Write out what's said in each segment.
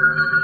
Thank you.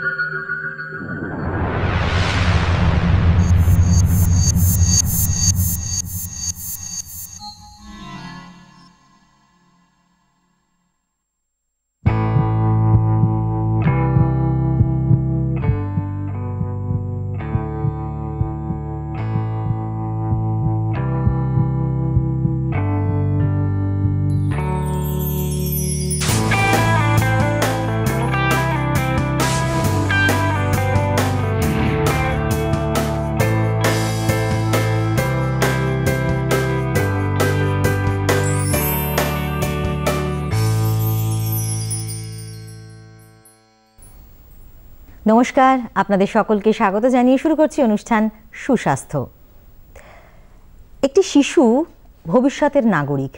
নমস্কার আপনাদের সকলকে স্বাগত জানিয়ে শুরু করছি অনুষ্ঠান সুস্বাস্থ্য একটি শিশু ভবিষ্যতের নাগরিক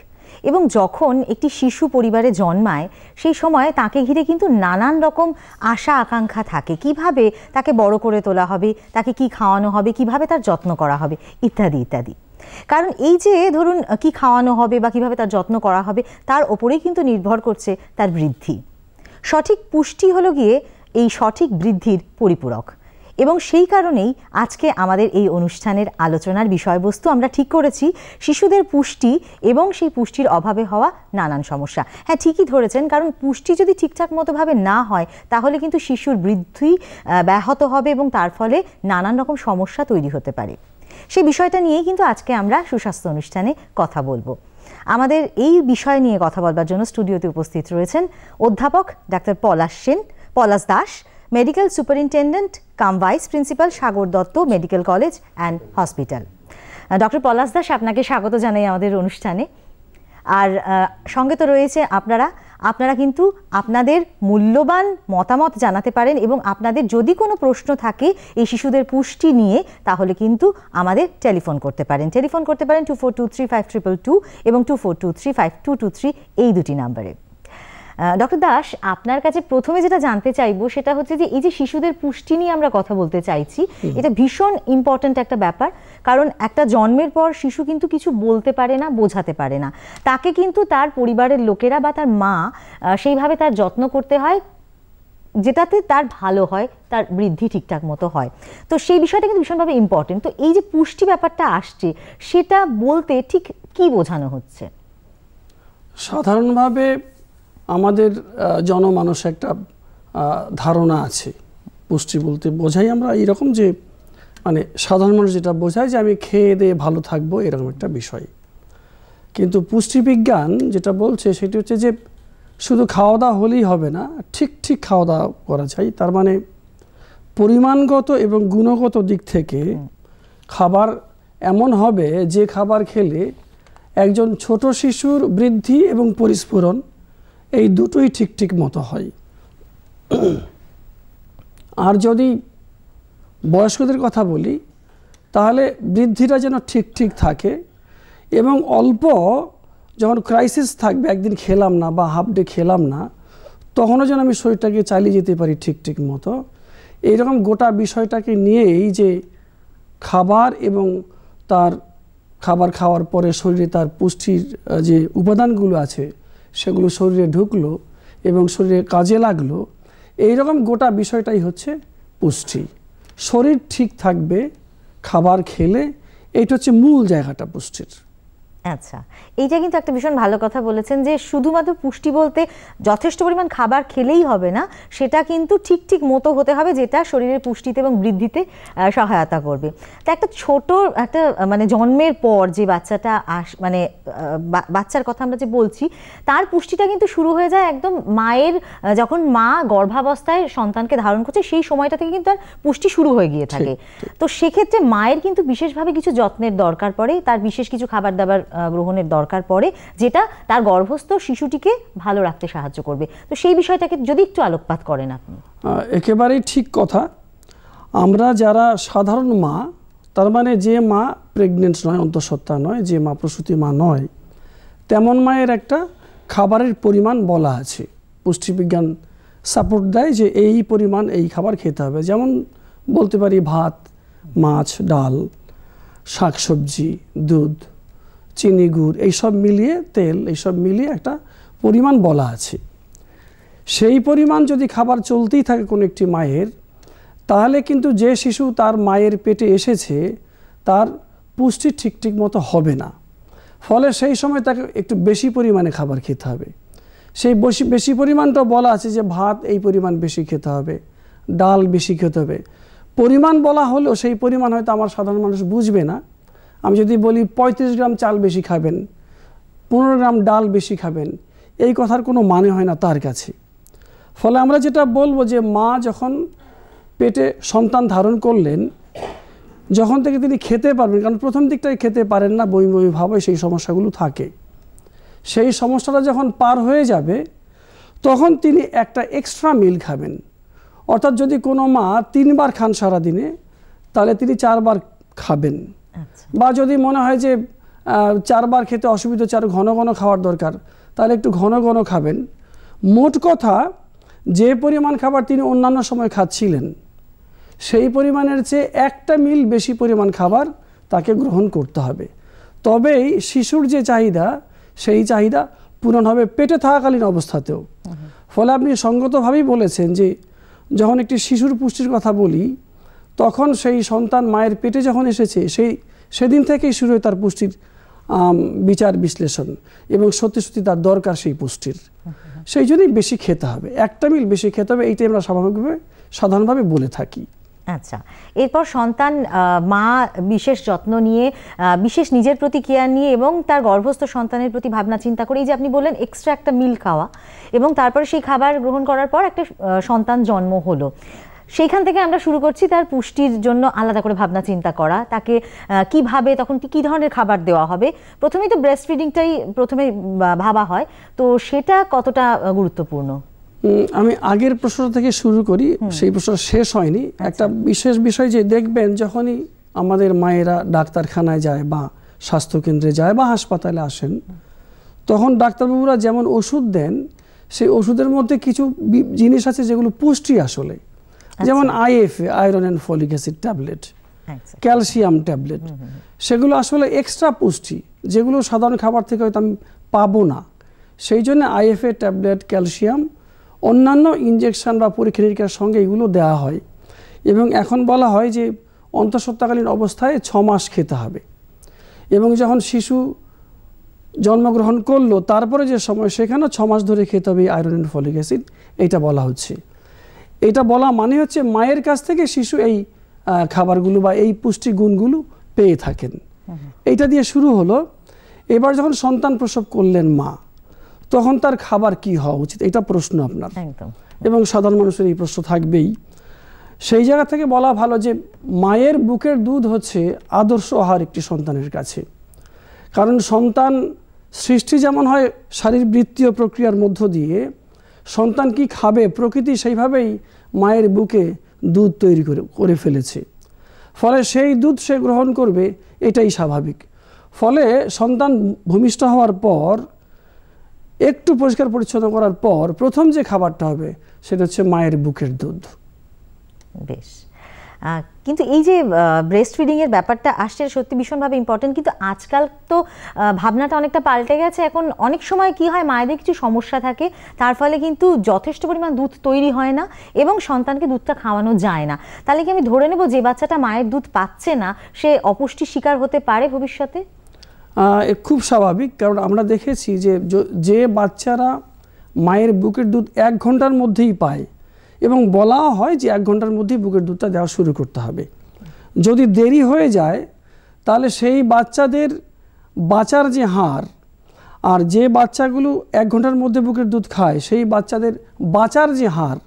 এবং যখন একটি শিশু পরিবারে জন্মায় সেই সময় তাকে ঘিরে কিন্তু নানান রকম আশা আকাঙ্ক্ষা থাকে কিভাবে তাকে বড় করে তোলা হবে তাকে কি খাওয়ানো হবে কিভাবে তার যত্ন করা হবে ইত্যাদি ইত্যাদি কারণ এই যে ধরুন কি খাওয়ানো হবে বা কিভাবে তার যত্ন করা হবে তার ওপরেই কিন্তু নির্ভর করছে তার বৃদ্ধি সঠিক পুষ্টি হলো গিয়ে এই সঠিক বৃদ্ধির পরিপূরক এবং সেই কারণেই আজকে আমাদের এই অনুষ্ঠানের আলোচনার বিষয়বস্তু আমরা ঠিক করেছি শিশুদের পুষ্টি এবং সেই পুষ্টির অভাবে হওয়া নানান সমস্যা হ্যাঁ ঠিকই ধরেছেন কারণ পুষ্টি যদি ঠিকঠাক মতোভাবে না হয় তাহলে কিন্তু শিশুর বৃদ্ধি ব্যাহত হবে এবং তার ফলে নানান রকম সমস্যা তৈরি হতে পারে সেই বিষয়টা নিয়েই কিন্তু আজকে আমরা সুস্বাস্থ্য অনুষ্ঠানে কথা বলবো আমাদের এই বিষয় নিয়ে কথা বলবার জন্য স্টুডিওতে উপস্থিত রয়েছেন অধ্যাপক ডাক্তার Palash Sen Palash Das medical superintendent cum vice principal Sagar Dutta medical college and hospital doctor Palash Das আপনাকে স্বাগত জানাই আমাদের অনুষ্ঠানে আর সঙ্গে তো রয়েছে আপনারা আপনারা কিন্তু আপনাদের মূল্যবান মতামত জানাতে পারেন এবং আপনাদের যদি কোনো প্রশ্ন থাকে এই শিশুদের পুষ্টি নিয়ে তাহলে কিন্তু আমাদের টেলিফোন করতে পারেন টেলিফোন করতে পারেন two four two three five triple two এবং two four two three five two two three এই দুটি নাম্বারে ডক্টর দাস আপনার কাছে প্রথমে যেটা জানতে চাইবো সেটা হচ্ছে যে এই যে শিশুদের পুষ্টি নিয়ে আমরা কথা বলতে চাইছি এটা ভীষণ ইম্পর্ট্যান্ট একটা ব্যাপার কারণ একটা জন্মের পর শিশু কিন্তু কিছু বলতে পারে না বোঝাতে পারে না তাকে কিন্তু তার পরিবারের লোকেরা বা তার মা সেইভাবে তার যত্ন করতে হয় যেটাতে তার ভালো হয় তার বৃদ্ধি ঠিকঠাক মতো হয় তো সেই বিষয়টা কিন্তু ভীষণভাবে ইম্পর্টেন্ট তো এই যে পুষ্টি ব্যাপারটা আসছে সেটা বলতে ঠিক কি বোঝানো হচ্ছে সাধারণভাবে আমাদের জনমানস একটা ধারণা আছে পুষ্টি বলতে বোঝাই আমরা এরকম যে মানে সাধারণ মানুষ যেটা বোঝায় যে আমি খেয়ে দিয়ে ভালো থাকবো এরকম একটা বিষয় কিন্তু পুষ্টিবিজ্ঞান যেটা বলছে সেটি হচ্ছে যে শুধু খাওয়া দাওয়া হলেই হবে না ঠিক ঠিক খাওয়া দাওয়া করা যায় তার মানে পরিমাণগত এবং গুণগত দিক থেকে খাবার এমন হবে যে খাবার খেলে একজন ছোট শিশুর বৃদ্ধি এবং পরিস্ফুরণ এই দুটোই ঠিক ঠিক মতো হয় আর যদি বয়স্কদের কথা বলি তাহলে বৃদ্ধিটা যেন ঠিক ঠিক থাকে এবং অল্প যখন ক্রাইসিস থাকবে একদিন খেলাম না বা হাফ ডে খেলাম না তখনও যেন আমি শরীরটাকে চালিয়ে যেতে পারি ঠিক ঠিক মতো এইরকম গোটা বিষয়টাকে নিয়েই যে খাবার এবং তার খাবার খাওয়ার পরে শরীরে তার পুষ্টির যে উপাদানগুলো আছে সেগুলো শরীরে ঢুকলো এবং শরীরে কাজে লাগলো এইরকম গোটা বিষয়টাই হচ্ছে পুষ্টি শরীর ঠিক থাকবে খাবার খেলে এটা হচ্ছে মূল জায়গাটা পুষ্টির আচ্ছা এইটা কিন্তু একটা ভীষণ ভালো কথা বলেছেন যে শুধুমাত্র পুষ্টি বলতে যথেষ্ট পরিমাণ খাবার খেলেই হবে না সেটা কিন্তু ঠিক ঠিক মতো হতে হবে যেটা শরীরের পুষ্টিতে এবং বৃদ্ধিতে সহায়তা করবে তা একটা ছোট একটা মানে জন্মের পর যে বাচ্চাটা আস মানে বাচ্চার কথা আমরা যে বলছি তার পুষ্টিটা কিন্তু শুরু হয়ে যায় একদম মায়ের যখন মা গর্ভাবস্থায় সন্তানকে ধারণ করছে সেই সময়টা থেকে কিন্তু তার পুষ্টি শুরু হয়ে গিয়ে থাকে তো সেক্ষেত্রে মায়ের কিন্তু বিশেষভাবে কিছু যত্নের দরকার পড়ে তার বিশেষ কিছু খাবার দাবার গ্রহণের দরকার দরকার পড়ে যেটা তার গর্ভস্থ শিশুটিকে ভালো রাখতে সাহায্য করবে তো সেই বিষয়টাকে যদি একটু আলোকপাত করেন আপনি একেবারেই ঠিক কথা আমরা যারা সাধারণ মা তার মানে যে মা প্রেগনেন্ট নয় অন্তঃসত্ত্বা নয় যে মা প্রসূতি মা নয় তেমন মায়ের একটা খাবারের পরিমাণ বলা আছে পুষ্টিবিজ্ঞান সাপোর্ট দেয় যে এই পরিমাণ এই খাবার খেতে হবে যেমন বলতে পারি ভাত মাছ ডাল শাকসবজি দুধ চিনি গুড় এইসব মিলিয়ে তেল এইসব মিলিয়ে একটা পরিমাণ বলা আছে সেই পরিমাণ যদি খাবার চলতেই থাকে কোনো একটি মায়ের তাহলে কিন্তু যে শিশু তার মায়ের পেটে এসেছে তার পুষ্টি ঠিক ঠিক মতো হবে না ফলে সেই সময় তাকে একটু বেশি পরিমাণে খাবার খেতে হবে সেই বেশি বেশি পরিমাণটা বলা আছে যে ভাত এই পরিমাণ বেশি খেতে হবে ডাল বেশি খেতে হবে পরিমাণ বলা হলেও সেই পরিমাণ হয়তো আমার সাধারণ মানুষ বুঝবে না আমি যদি বলি ৩৫ গ্রাম চাল বেশি খাবেন পনেরো গ্রাম ডাল বেশি খাবেন এই কথার কোনো মানে হয় না তার কাছে ফলে আমরা যেটা বলবো যে মা যখন পেটে সন্তান ধারণ করলেন যখন থেকে তিনি খেতে পারবেন কারণ প্রথম দিকটাই খেতে পারেন না বমি বমি ভাবে সেই সমস্যাগুলো থাকে সেই সমস্যাটা যখন পার হয়ে যাবে তখন তিনি একটা এক্সট্রা মিল খাবেন অর্থাৎ যদি কোনো মা তিনবার খান সারা দিনে তাহলে তিনি চারবার খাবেন আচ্ছা। বা যদি মনে হয় যে চারবার খেতে অসুবিধা চার ঘন ঘন খাওয়ার দরকার তাহলে একটু ঘন ঘন খাবেন মোট কথা যে পরিমাণ খাবার তিনি অন্যান্য সময় খাচ্ছিলেন সেই পরিমাণের চেয়ে একটা মিল বেশি পরিমাণ খাবার তাকে গ্রহণ করতে হবে তবেই শিশুর যে চাহিদা সেই চাহিদা পূরণ হবে পেটে থাকাকালীন অবস্থাতেও ফলে আপনি সঙ্গতভাবেই বলেছেন যে যখন একটি শিশুর পুষ্টির কথা বলি তখন সেই সন্তান মায়ের পেটে যখন এসেছে সেই সেদিন থেকেই শুরু হয় তার পুষ্টির বিচার বিশ্লেষণ এবং সত্যি সত্যি তার দরকার সেই পুষ্টির আচ্ছা। সেই জন্যই বেশি খেতে হবে একটা মিল বেশি খেতে হবে এইটাই আমরা স্বাভাবিকভাবে সাধারণভাবে বলে থাকি আচ্ছা এরপর সন্তান মা বিশেষ যত্ন নিয়ে বিশেষ নিজের প্রতি কেয়ার নিয়ে এবং তার গর্ভস্থ সন্তানের প্রতি ভাবনা চিন্তা করে এই যে আপনি বললেন এক্সট্রা একটা মিল খাওয়া এবং তারপরে সেই খাবার গ্রহণ করার পর একটা সন্তান জন্ম হলো সেইখান থেকে আমরা শুরু করছি তার পুষ্টির জন্য আলাদা করে ভাবনা চিন্তা করা তাকে কিভাবে তখন কী ধরনের খাবার দেওয়া হবে প্রথমেই তো ব্রেস্ট ফিডিংটাই প্রথমে ভাবা হয় তো সেটা কতটা গুরুত্বপূর্ণ আমি আগের প্রশ্ন থেকে শুরু করি সেই প্রশ্ন শেষ হয়নি আচ্ছা। একটা বিশেষ বিষয় যে দেখবেন যখনই আমাদের মায়েরা ডাক্তারখানায় যায় বা স্বাস্থ্যকেন্দ্রে যায় বা হাসপাতালে আসেন তখন ডাক্তারবাবুরা যেমন ওষুধ দেন সেই ওষুধের মধ্যে কিছু জিনিস আছে যেগুলো পুষ্টি আসলে আচ্ছা। যেমন IFA iron and folic acid tablet calcium tablet সেগুলো আসলে এক্সট্রা পুষ্টি যেগুলো সাধারণ খাবার থেকে হয়তো আমি পাবো না সেই জন্য আইএফএ ট্যাবলেট ক্যালসিয়াম অন্যান্য ইঞ্জেকশন বা পরীক্ষা নিরীক্ষার সঙ্গে এগুলো দেওয়া হয় এবং এখন বলা হয় যে অন্তঃসত্ত্বাকালীন অবস্থায় ছ মাস খেতে হবে এবং যখন শিশু জন্মগ্রহণ করলো তারপরে যে সময় সেখানে ছ মাস ধরে খেতে হবে আয়রন অ্যান্ড ফলিক অ্যাসিড এটা বলা হচ্ছে এটা বলা মানে হচ্ছে মায়ের কাছ থেকে শিশু এই খাবারগুলো বা এই পুষ্টিগুণগুলো পেয়ে থাকেন এইটা দিয়ে শুরু হলো এবার যখন সন্তান প্রসব করলেন মা তখন তার খাবার কি হওয়া উচিত এটা প্রশ্ন আপনার এবং সাধারণ মানুষের এই প্রশ্ন থাকবেই সেই জায়গা থেকে বলা ভালো যে মায়ের বুকের দুধ হচ্ছে আদর্শ আহার একটি সন্তানের কাছে কারণ সন্তান সৃষ্টি যেমন হয় শারীরবৃত্তীয় প্রক্রিয়ার মধ্য দিয়ে সন্তান কি খাবে প্রকৃতি সেইভাবেই মায়ের বুকে দুধ তৈরি করে করে ফেলেছে ফলে সেই দুধ সে গ্রহণ করবে এটাই স্বাভাবিক ফলে সন্তান ভূমিষ্ঠ হওয়ার পর একটু পরিষ্কার পরিচ্ছন্ন করার পর প্রথম যে খাবারটা হবে সেটা হচ্ছে মায়ের বুকের দুধ বেশ কিন্তু এই যে ব্রেস্ট ফিডিংয়ের ব্যাপারটা আসছে সত্যি ভীষণভাবে ইম্পর্টেন্ট কিন্তু আজকাল তো ভাবনাটা অনেকটা পাল্টে গেছে এখন অনেক সময় কি হয় মায়েদের কিছু সমস্যা থাকে তার ফলে কিন্তু যথেষ্ট পরিমাণ দুধ তৈরি হয় না এবং সন্তানকে দুধটা খাওয়ানো যায় না তাহলে কি আমি ধরে নেব যে বাচ্চাটা মায়ের দুধ পাচ্ছে না সে অপুষ্টির শিকার হতে পারে ভবিষ্যতে খুব স্বাভাবিক কারণ আমরা দেখেছি যে যে বাচ্চারা মায়ের বুকের দুধ এক ঘন্টার মধ্যেই পায় এবং বলা হয় যে এক ঘন্টার মধ্যে বুকের দুধটা দেওয়া শুরু করতে হবে যদি দেরি হয়ে যায় তাহলে সেই বাচ্চাদের বাঁচার যে হার আর যে বাচ্চাগুলো এক ঘন্টার মধ্যে বুকের দুধ খায় সেই বাচ্চাদের বাঁচার যে হার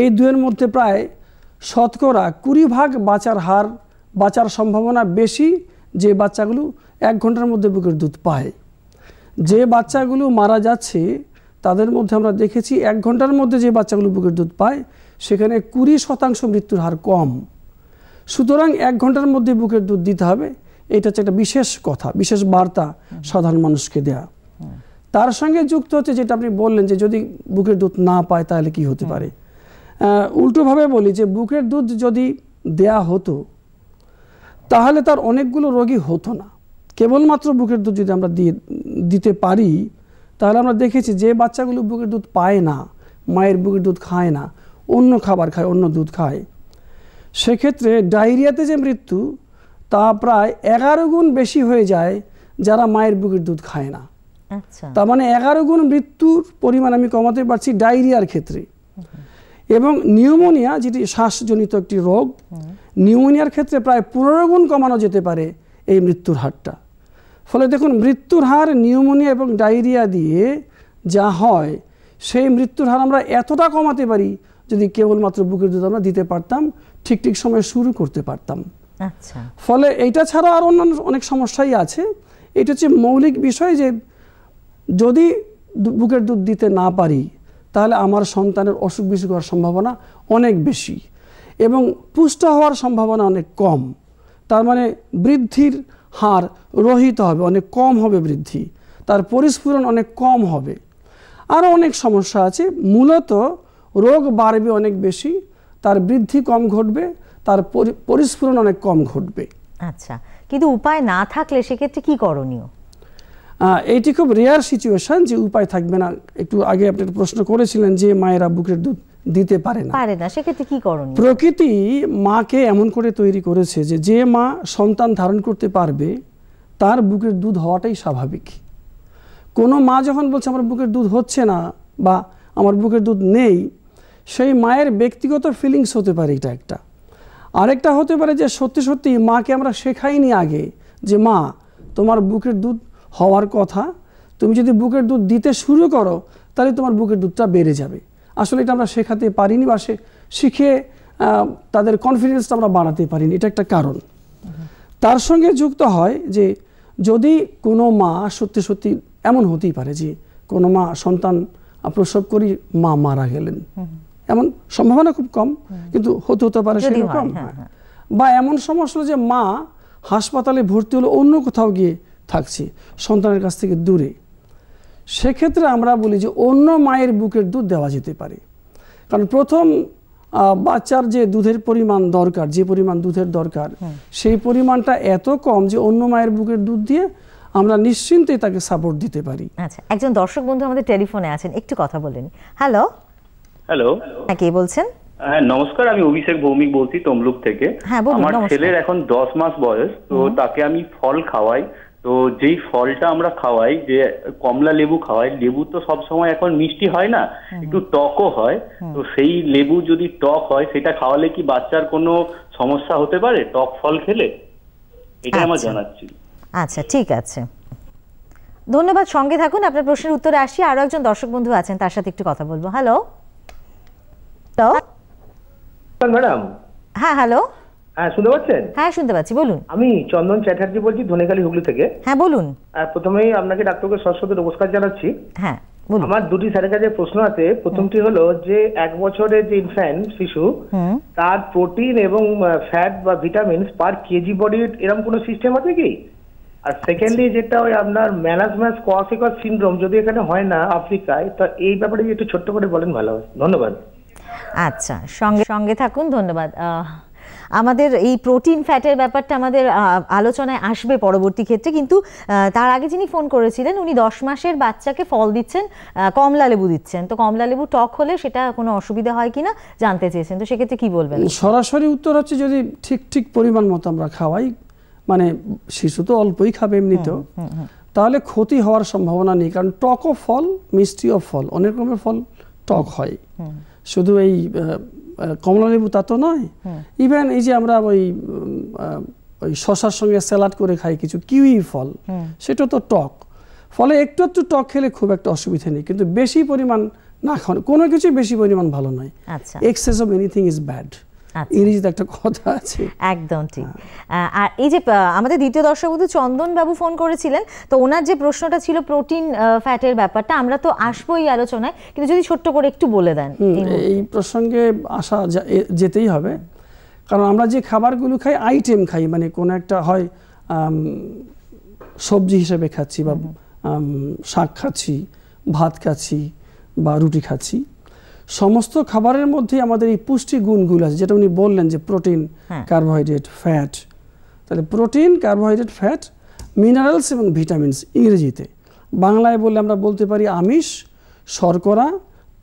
এই দুয়ের মধ্যে প্রায় শতকরা কুড়ি ভাগ বাঁচার হার বাঁচার সম্ভাবনা বেশি যে বাচ্চাগুলো এক ঘন্টার মধ্যে বুকের দুধ পায় যে বাচ্চাগুলো মারা যাচ্ছে তাদের মধ্যে আমরা দেখেছি এক ঘন্টার মধ্যে যে বাচ্চাগুলো বুকের দুধ পায় সেখানে কুড়ি শতাংশ মৃত্যুর হার কম সুতরাং এক ঘন্টার মধ্যে বুকের দুধ দিতে হবে এটা হচ্ছে একটা বিশেষ কথা বিশেষ বার্তা সাধারণ মানুষকে দেয়া তার সঙ্গে যুক্ত হচ্ছে যেটা আপনি বললেন যে যদি বুকের দুধ না পায় তাহলে কি হতে পারে উল্টোভাবে বলি যে বুকের দুধ যদি দেয়া হতো তাহলে তার অনেকগুলো রোগী হতো না কেবলমাত্র বুকের দুধ যদি আমরা দিয়ে দিতে পারি তাহলে আমরা দেখেছি যে বাচ্চাগুলো বুকের দুধ পায় না মায়ের বুকের দুধ খায় না অন্য খাবার খায় অন্য দুধ খায় সেক্ষেত্রে ডায়রিয়াতে যে মৃত্যু তা প্রায় এগারো গুণ বেশি হয়ে যায় যারা মায়ের বুকের দুধ খায় না আচ্ছা। তার মানে এগারো গুণ মৃত্যুর পরিমাণ আমি কমাতে পারছি ডায়রিয়ার ক্ষেত্রে এবং নিউমোনিয়া যেটি শ্বাসজনিত একটি রোগ নিউমোনিয়ার ক্ষেত্রে প্রায় পনেরো গুণ কমানো যেতে পারে এই মৃত্যুর হারটা ফলে দেখুন মৃত্যুর হার নিউমোনিয়া এবং ডায়রিয়া দিয়ে যা হয় সেই মৃত্যুর হার আমরা এতটা কমাতে পারি যদি কেবলমাত্র বুকের দুধ আমরা দিতে পারতাম ঠিক ঠিক সময়ে শুরু করতে পারতাম আচ্ছা। ফলে এইটা ছাড়া আর অন্যান্য অনেক সমস্যাই আছে এটা হচ্ছে মৌলিক বিষয় যে যদি বুকের দুধ দিতে না পারি তাহলে আমার সন্তানের অসুখ বিসুখ হওয়ার সম্ভাবনা অনেক বেশি এবং পুষ্ট হওয়ার সম্ভাবনা অনেক কম তার মানে বৃদ্ধির হার রহিত হবে অনেক কম হবে বৃদ্ধি তার পরিস্ফুরণ অনেক কম হবে আরও অনেক সমস্যা আছে মূলত রোগ বাড়বে অনেক বেশি তার বৃদ্ধি কম ঘটবে তার পরিস্ফুরণ অনেক কম ঘটবে আচ্ছা কিন্তু উপায় না থাকলে সেক্ষেত্রে কি করণীয় এইটি খুব রেয়ার সিচুয়েশান যে উপায় থাকবে না একটু আগে আপনি প্রশ্ন করেছিলেন যে মায়েরা বুকের দুধ দিতে পারে না পারে না সেক্ষেত্রে কি করণীয় প্রকৃতি মাকে এমন করে তৈরি করেছে যে যে মা সন্তান ধারণ করতে পারবে তার বুকের দুধ হওয়াটাই স্বাভাবিক কোনো মা যখন বলছে আমার বুকের দুধ হচ্ছে না বা আমার বুকের দুধ নেই সেই মায়ের ব্যক্তিগত ফিলিংস হতে পারে এটা একটা আরেকটা হতে পারে যে সত্যি সত্যি মাকে আমরা শেখাইনি আগে যে মা তোমার বুকের দুধ হওয়ার কথা তুমি যদি বুকের দুধ দিতে শুরু করো তাহলে তোমার বুকের দুধটা বেড়ে যাবে আসলে এটা আমরা শেখাতে পারিনি বা শিখে তাদের কনফিডেন্সটা আমরা বাড়াতে পারিনি এটা একটা কারণ তার সঙ্গে যুক্ত হয় যে যদি কোনো মা সত্যি সত্যি এমন হতেই পারে যে কোনো মা সন্তান প্রসব করি মা মারা গেলেন এমন সম্ভাবনা খুব কম কিন্তু হতে হতে পারে সেরকম হ্যাঁ, হ্যাঁ। বা এমন সমস্যা যে মা হাসপাতালে ভর্তি হলো অন্য কোথাও গিয়ে থাকছে সন্তানের কাছ থেকে দূরে সেক্ষেত্রে আমরা বলি যে অন্য মায়ের বুকের দুধ দেওয়া যেতে পারে কারণ প্রথম বাচ্চার যে দুধের পরিমাণ দরকার যে পরিমাণ দুধের দরকার সেই পরিমাণটা এত কম যে অন্য মায়ের বুকের দুধ দিয়ে আমরা নিশ্চিন্তে তাকে সাপোর্ট দিতে পারি আচ্ছা একজন দর্শক বন্ধু আমাদের টেলিফোনে আছেন একটু কথা বলেন হ্যালো হ্যালো হ্যাঁ কে বলছেন হ্যাঁ নমস্কার আমি অভিষেক ভৌমিক বলছি তমলুক থেকে হ্যাঁ, আমার ছেলের এখন দশ মাস বয়স তো তাকে আমি ফল খাওয়াই তো যেই ফলটা আমরা খাওয়াই যে কমলা লেবু খাওয়াই লেবু তো সবসময় এখন মিষ্টি হয় না একটু টকও হয় তো সেই লেবু যদি টক হয় সেটা খাওয়ালে কি বাচ্চার কোনো সমস্যা হতে পারে টক ফল খেলে এটা আমার আচ্ছা। জানাচ্ছি আচ্ছা ঠিক আছে ধন্যবাদ সঙ্গে থাকুন আপনার প্রশ্নের উত্তরে আসি আরো একজন দর্শক বন্ধু আছেন তার সাথে একটু কথা বলবো হ্যালো ম্যাডাম হ্যাঁ হ্যালো হ্যাঁ শুনতে পাচ্ছেন হ্যাঁ শুনতে পাচ্ছি বলুন আমি চন্দন চ্যাটার্জি বলছি ধনেখালী হুগলি থেকে হ্যাঁ বলুন প্রথমেই আপনাকে ডাক্তারকে সরস্বতী নমস্কার জানাচ্ছি হ্যাঁ আমার দুটি স্যারের কাছে প্রশ্ন আছে প্রথমটি হলো যে এক বছরের যে ইনফ্যান্ট শিশু তার প্রোটিন এবং ফ্যাট বা ভিটামিন পার কেজি বডি এরকম কোনো সিস্টেম আছে কি আর সেকেন্ডলি আচ্ছা। যেটা ওই আপনার ম্যানাজমেন্ট কোয়াফিকস সিন্ড্রোম যদি এখানে হয় না আফ্রিকায় তো এই ব্যাপারে একটু ছোট্ট করে বলেন ভালো ধন্যবাদ আচ্ছা সঙ্গে সঙ্গে থাকুন ধন্যবাদ আমাদের এই প্রোটিন ফ্যাটের ব্যাপারটা আমাদের আলোচনায় আসবে পরবর্তী ক্ষেত্রে কিন্তু তার আগে যিনি ফোন করেছিলেন উনি দশ মাসের বাচ্চাকে ফল দিচ্ছেন কমলা লেবু দিচ্ছেন তো কমলা লেবু টক হলে সেটা কোনো অসুবিধা হয় কিনা জানতে চেয়েছেন তো সেক্ষেত্রে কি বলবেন সরাসরি উত্তর হচ্ছে যদি ঠিক ঠিক পরিমাণ মতো আমরা খাওয়াই মানে শিশু তো অল্পই খাবে এমনিতেও তাহলে ক্ষতি হওয়ার সম্ভাবনা নেই কারণ টকও ফল মিষ্টিও ফল অনেক রকমের ফল টক হয় শুধু এই কমলালেবু তা তো নয় ইভেন এই যে আমরা ওই ওই শশার সঙ্গে স্যালাড করে খাই কিছু কিউই ফল সেটা তো টক ফলে একটু একটু টক খেলে খুব একটা অসুবিধে নেই কিন্তু বেশি পরিমাণ না খাওয়ানো কোনো কিছুই বেশি পরিমাণ ভালো নয় excess of anything is bad আচ্ছা। ইংরেজিতে একটা কথা আছে একদম ঠিক হ্যাঁ। আর এই যে আমাদের দ্বিতীয় দর্শক বন্ধু চন্দন বাবু ফোন করেছিলেন তো ওনার যে প্রশ্নটা ছিল প্রোটিন ফ্যাটের ব্যাপারটা আমরা তো আসবো এই আলোচনায় কিন্তু যদি ছোট্ট করে একটু বলে দেন এই প্রসঙ্গে আসা যেতেই হবে কারণ আমরা যে খাবারগুলো খাই আইটেম খাই মানে কোনো একটা হয় সবজি হিসেবে খাচ্ছি বা শাক খাচ্ছি ভাত খাচ্ছি বা রুটি খাচ্ছি সমস্ত খাবারের মধ্যে আমাদের এই পুষ্টি গুণগুলো আছে যেটা উনি বললেন যে প্রোটিন কার্বোহাইড্রেট ফ্যাট তাহলে প্রোটিন কার্বোহাইড্রেট ফ্যাট মিনারেলস এবং ভিটামিনস ইংরেজিতে বাংলায় বললে আমরা বলতে পারি আমিষ শর্করা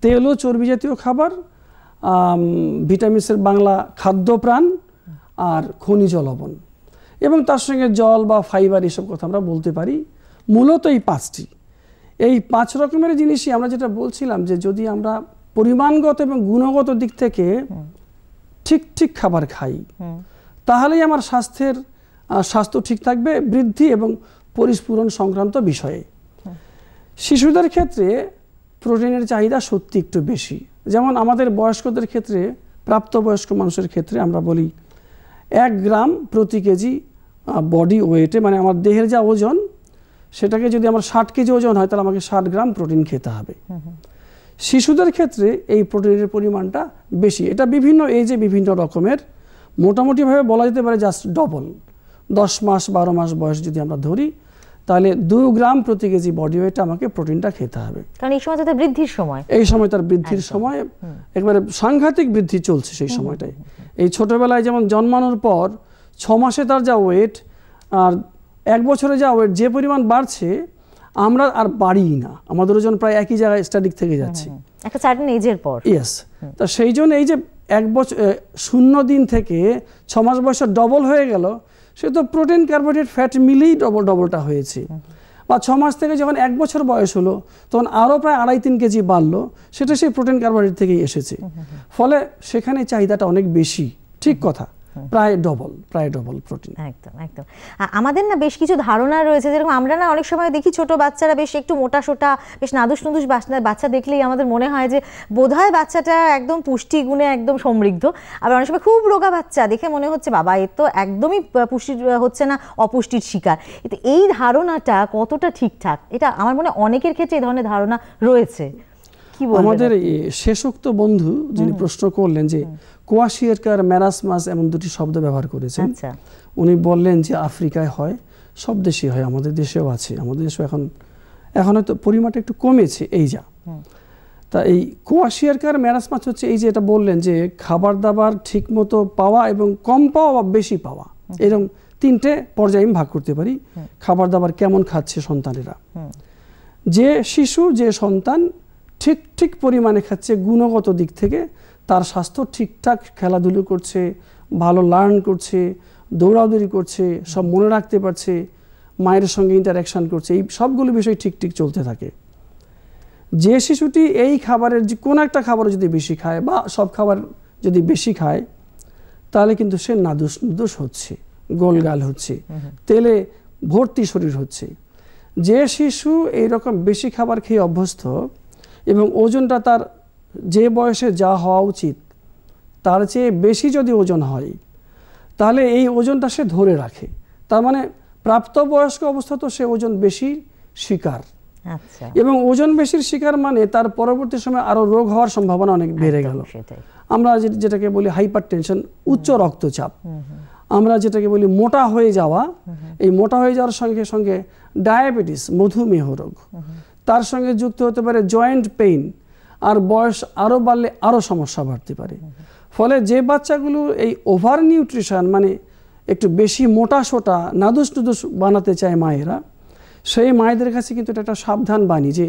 তেল ও চর্বি জাতীয় খাবার ভিটামিনসের বাংলা খাদ্য প্রাণ আর খনিজ লবণ এবং তার সঙ্গে জল বা ফাইবার এসব কথা আমরা বলতে পারি মূলত এই পাঁচটি এই পাঁচ রকমের জিনিসই আমরা যেটা বলছিলাম যে যদি আমরা পরিমাণগত এবং গুণগত দিক থেকে ঠিক ঠিক খাবার খাই তাহলেই আমার স্বাস্থ্যের স্বাস্থ্য ঠিক থাকবে বৃদ্ধি এবং পরিপূরণ সংক্রান্ত বিষয়ে শিশুদের ক্ষেত্রে প্রোটিনের চাহিদা সত্যি একটু বেশি যেমন আমাদের বয়স্কদের ক্ষেত্রে প্রাপ্তবয়স্ক মানুষের ক্ষেত্রে আমরা বলি এক গ্রাম প্রতি কেজি বডি ওয়েটে মানে আমার দেহের যা ওজন সেটাকে যদি আমার ষাট কেজি ওজন হয় তাহলে আমাকে ষাট গ্রাম প্রোটিন খেতে হবে শিশুদের ক্ষেত্রে এই প্রোটিনের পরিমাণটা বেশি এটা বিভিন্ন এজে বিভিন্ন রকমের মোটামুটিভাবে বলা যেতে পারে জাস্ট ডবল দশ মাস বারো মাস বয়স যদি আমরা ধরি তাহলে দু গ্রাম প্রতি কেজি বডি ওয়েট আমাকে প্রোটিনটা খেতে হবে কারণ এই সময় বৃদ্ধির সময় এই সময় তার বৃদ্ধির সময় একবারে সাংঘাতিক বৃদ্ধি চলছে সেই সময়টায় এই ছোটবেলায় যেমন জন্মানোর পর ছ মাসে তার যা ওয়েট আর এক বছরে যা ওয়েট যে পরিমাণ বাড়ছে আমরা আর বাড়িই না আমাদেরও ওজন প্রায় একই জায়গায় স্টাডিক থেকে যাচ্ছি একটা সার্টেন এজের পর ইয়েস তা সেই জন্য এই যে এক বছর শূন্য দিন থেকে ছ মাস বয়স ডবল হয়ে গেল সে তো প্রোটিন কার্বোহাইড্রেট ফ্যাট মিলেই ডবল ডবলটা হয়েছে বা ছ মাস থেকে যখন এক বছর বয়স হলো তখন আরও প্রায় আড়াই তিন কেজি বাড়লো সেটা সেই প্রোটিন কার্বোহাইড্রেট থেকেই এসেছে ফলে সেখানে চাহিদাটা অনেক বেশি ঠিক কথা প্রায় ডবল প্রায় ডবল প্রোটিন একদম একদম আমাদের না বেশ কিছু ধারণা রয়েছে যেরকম আমরা না অনেক সময় দেখি ছোট বাচ্চারা বেশ একটু মোটা সোটা বেশ নাদুস নুদুস বাচ্চা দেখলেই আমাদের মনে হয় যে বোধহয় বাচ্চাটা একদম পুষ্টিগুণে একদম সমৃদ্ধ আবার অনেক সময় খুব রোগা বাচ্চা দেখে মনে হচ্ছে বাবা এর তো একদমই পুষ্টি হচ্ছে না অপুষ্টির শিকার এই ধারণাটা কতটা ঠিকঠাক এটা আমার মনে অনেকের ক্ষেত্রে এই ধরনের ধারণা রয়েছে আমাদের শেষোক্ত বন্ধু যিনি প্রশ্ন করলেন যে কোয়াশিয়ারকার ম্যারাসমাস এমন দুটি শব্দ ব্যবহার করেছেন আচ্ছা। উনি বললেন যে আফ্রিকায় হয় সব দেশেই হয় আমাদের দেশেও আছে আমাদের দেশেও এখন এখন হয়তো পরিমাণটা একটু কমেছে এই যা তা এই ম্যারাস ম্যারাসমাস হচ্ছে এই যে এটা বললেন যে খাবার দাবার ঠিকমতো পাওয়া এবং কম পাওয়া বা বেশি পাওয়া এরকম তিনটে পর্যায়ে আমি ভাগ করতে পারি খাবার দাবার কেমন খাচ্ছে সন্তানেরা যে শিশু যে সন্তান ঠিক ঠিক পরিমাণে খাচ্ছে গুণগত দিক থেকে তার স্বাস্থ্য ঠিকঠাক খেলাধুলো করছে ভালো লার্ন করছে দৌড়াদৌড়ি করছে সব মনে রাখতে পারছে মায়ের সঙ্গে ইন্টারাকশান করছে এই সবগুলো বিষয় ঠিক ঠিক চলতে থাকে যে শিশুটি এই খাবারের যে কোনো একটা খাবার যদি বেশি খায় বা সব খাবার যদি বেশি খায় তাহলে কিন্তু সে নাদুস নুদুস হচ্ছে গোলগাল হচ্ছে তেলে ভর্তি শরীর হচ্ছে যে শিশু এইরকম বেশি খাবার খেয়ে অভ্যস্ত এবং ওজনটা তার যে বয়সে যা হওয়া উচিত তার চেয়ে বেশি যদি ওজন হয় তাহলে এই ওজনটা সে ধরে রাখে তার মানে প্রাপ্তবয়স্ক অবস্থা তো সে ওজন বেশি শিকার আচ্ছা। এবং ওজন বেশির শিকার মানে তার পরবর্তী সময় আরও রোগ হওয়ার সম্ভাবনা অনেক বেড়ে গেল আমরা যেটাকে বলি হাইপার টেনশন উচ্চ রক্তচাপ আমরা যেটাকে বলি মোটা হয়ে যাওয়া এই মোটা হয়ে যাওয়ার সঙ্গে সঙ্গে ডায়াবেটিস মধুমেহ রোগ তার সঙ্গে যুক্ত হতে পারে জয়েন্ট পেইন আর বয়স আরও বাড়লে আরও সমস্যা বাড়তে পারে ফলে যে বাচ্চাগুলো এই ওভার নিউট্রিশন মানে একটু বেশি মোটা সোটা নাদুস নুদুস বানাতে চায় মায়েরা সেই মায়েদের কাছে কিন্তু এটা একটা সাবধান বাণী যে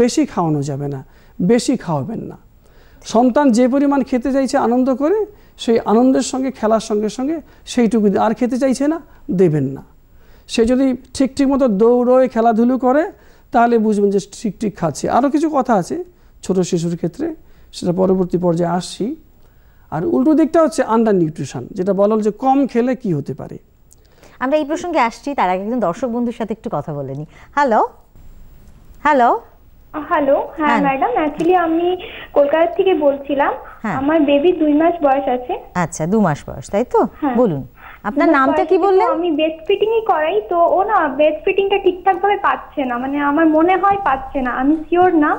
বেশি খাওয়ানো যাবে না বেশি খাওয়াবেন না সন্তান যে পরিমাণ খেতে চাইছে আনন্দ করে সেই আনন্দের সঙ্গে খেলার সঙ্গে সঙ্গে সেইটুকু আর খেতে চাইছে না দেবেন না সে যদি ঠিক ঠিক মতো দৌড়োয় খেলাধুলো করে তাহলে বুঝবেন যে ঠিক ঠিক খাচ্ছে আরও কিছু কথা আছে ছোট শিশুর ক্ষেত্রে সেটা পরবর্তী পর্যায়ে আসছি আর উল্টো দিকটা হচ্ছে আন্ডার নিউট্রিশন যেটা বলল যে কম খেলে কি হতে পারে আমরা এই প্রসঙ্গে আসছি তার আগে একজন দর্শক বন্ধুর সাথে একটু কথা বলে নিই হ্যালো হ্যালো হ্যালো হ্যাঁ ম্যাডাম অ্যাকচুয়ালি আমি কলকাতা থেকে বলছিলাম হ্যাঁ। আমার বেবি দুই মাস বয়স আছে আচ্ছা দু মাস বয়স তাই তো হ্যাঁ। বলুন আপনার নামটা কি বললেন আমি বেস্ট ফিটিংই করাই তো ও না বেড ফিটিংটা ঠিকঠাক ভাবে পাচ্ছে না মানে আমার মনে হয় পাচ্ছে না আমি সিওর না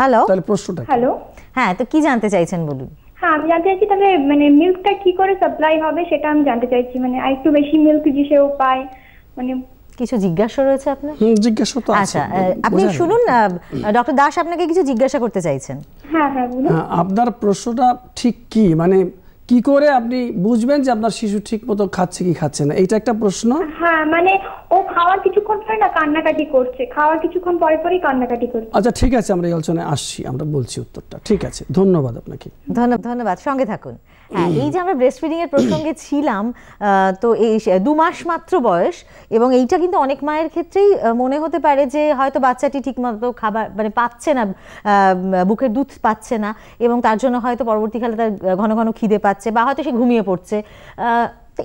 হ্যালো তাহলে প্রশ্নটা হ্যালো হ্যাঁ তো কি জানতে চাইছেন বলুন হ্যাঁ আমি জানতে চাইছি তাহলে মানে মিল্কটা কি করে সাপ্লাই হবে সেটা আমি জানতে চাইছি মানে একটু বেশি মিল্ক যে সেও পায় মানে কিছু জিজ্ঞাসা রয়েছে আপনার জিজ্ঞাসা তো আচ্ছা আপনি শুনুন ডক্টর দাস আপনাকে কিছু জিজ্ঞাসা করতে চাইছেন হ্যাঁ হ্যাঁ আপনার প্রশ্নটা ঠিক কি মানে কি করে আপনি বুঝবেন যে আপনার শিশু ঠিক মতো খাচ্ছে কি খাচ্ছে না এটা একটা প্রশ্ন হ্যাঁ মানে ও খাওয়ার কিছুক্ষণ পরে না কান্নাকাটি করছে খাওয়ার কিছুক্ষণ পরে পরেই কান্নাকাটি করছে আচ্ছা ঠিক আছে আমরা এই আলোচনায় আসছি আমরা বলছি উত্তরটা ঠিক আছে ধন্যবাদ আপনাকে ধন্যবাদ ধন্যবাদ সঙ্গে থাকুন হ্যাঁ এই যে আমরা ব্রেস্ট ফিডিং এর প্রসঙ্গে ছিলাম তো এই দু মাস মাত্র বয়স এবং এইটা কিন্তু অনেক মায়ের ক্ষেত্রেই মনে হতে পারে যে হয়তো বাচ্চাটি ঠিকমতো খাবার মানে পাচ্ছে না বুকের দুধ পাচ্ছে না এবং তার জন্য হয়তো পরবর্তীকালে তার ঘন ঘন খিদে পাচ্ছে বা হয়তো সে ঘুমিয়ে পড়ছে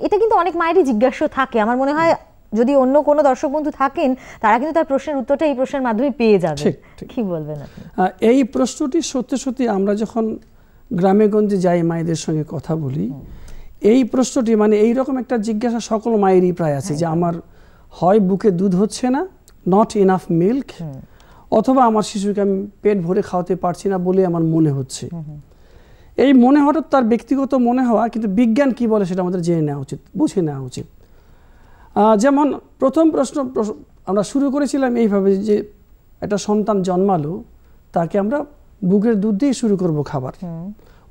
এটা কিন্তু অনেক মায়েরই জিজ্ঞাসা থাকে আমার মনে হয় যদি অন্য কোনো দর্শক বন্ধু থাকেন তারা কিন্তু তার প্রশ্নের উত্তরটা এই প্রশ্নের মাধ্যমে পেয়ে যাবে কি বলবেন এই প্রশ্নটি সত্যি সত্যি আমরা যখন গ্রামে গঞ্জে যাই মায়েদের সঙ্গে কথা বলি এই প্রশ্নটি মানে এই রকম একটা জিজ্ঞাসা সকল মায়েরই প্রায় আছে যে আমার হয় বুকে দুধ হচ্ছে না নট ইনাফ মিল্ক অথবা আমার শিশুকে আমি পেট ভরে খাওয়াতে পারছি না বলে আমার মনে হচ্ছে এই মনে হঠাৎ তার ব্যক্তিগত মনে হওয়া কিন্তু বিজ্ঞান কি বলে সেটা আমাদের জেনে নেওয়া উচিত বুঝে নেওয়া উচিত যেমন প্রথম প্রশ্ন আমরা শুরু করেছিলাম এইভাবে যে একটা সন্তান জন্মালো তাকে আমরা বুকের দুধ দিয়ে শুরু করব খাবার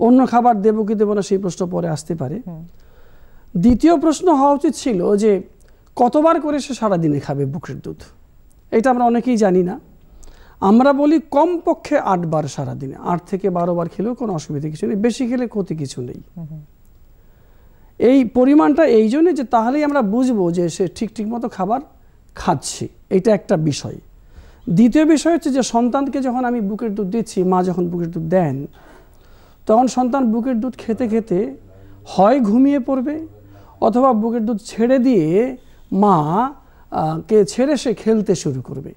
অন্য খাবার দেব কি দেবো না সেই প্রশ্ন পরে আসতে পারে দ্বিতীয় প্রশ্ন হওয়া উচিত ছিল যে কতবার করে সে সারাদিনে খাবে বুকের দুধ এটা আমরা অনেকেই জানি না আমরা বলি কমপক্ষে আটবার সারাদিনে আট থেকে বারো বার খেলেও কোনো অসুবিধা কিছু নেই বেশি খেলে ক্ষতি কিছু নেই এই পরিমাণটা এই জন্যে যে তাহলেই আমরা বুঝবো যে সে ঠিক ঠিক মতো খাবার খাচ্ছে এটা একটা বিষয় দ্বিতীয় বিষয় হচ্ছে যে সন্তানকে যখন আমি বুকের দুধ দিচ্ছি মা যখন বুকের দুধ দেন তখন সন্তান বুকের দুধ খেতে খেতে হয় ঘুমিয়ে পড়বে অথবা বুকের দুধ ছেড়ে দিয়ে মা কে ছেড়ে সে খেলতে শুরু করবে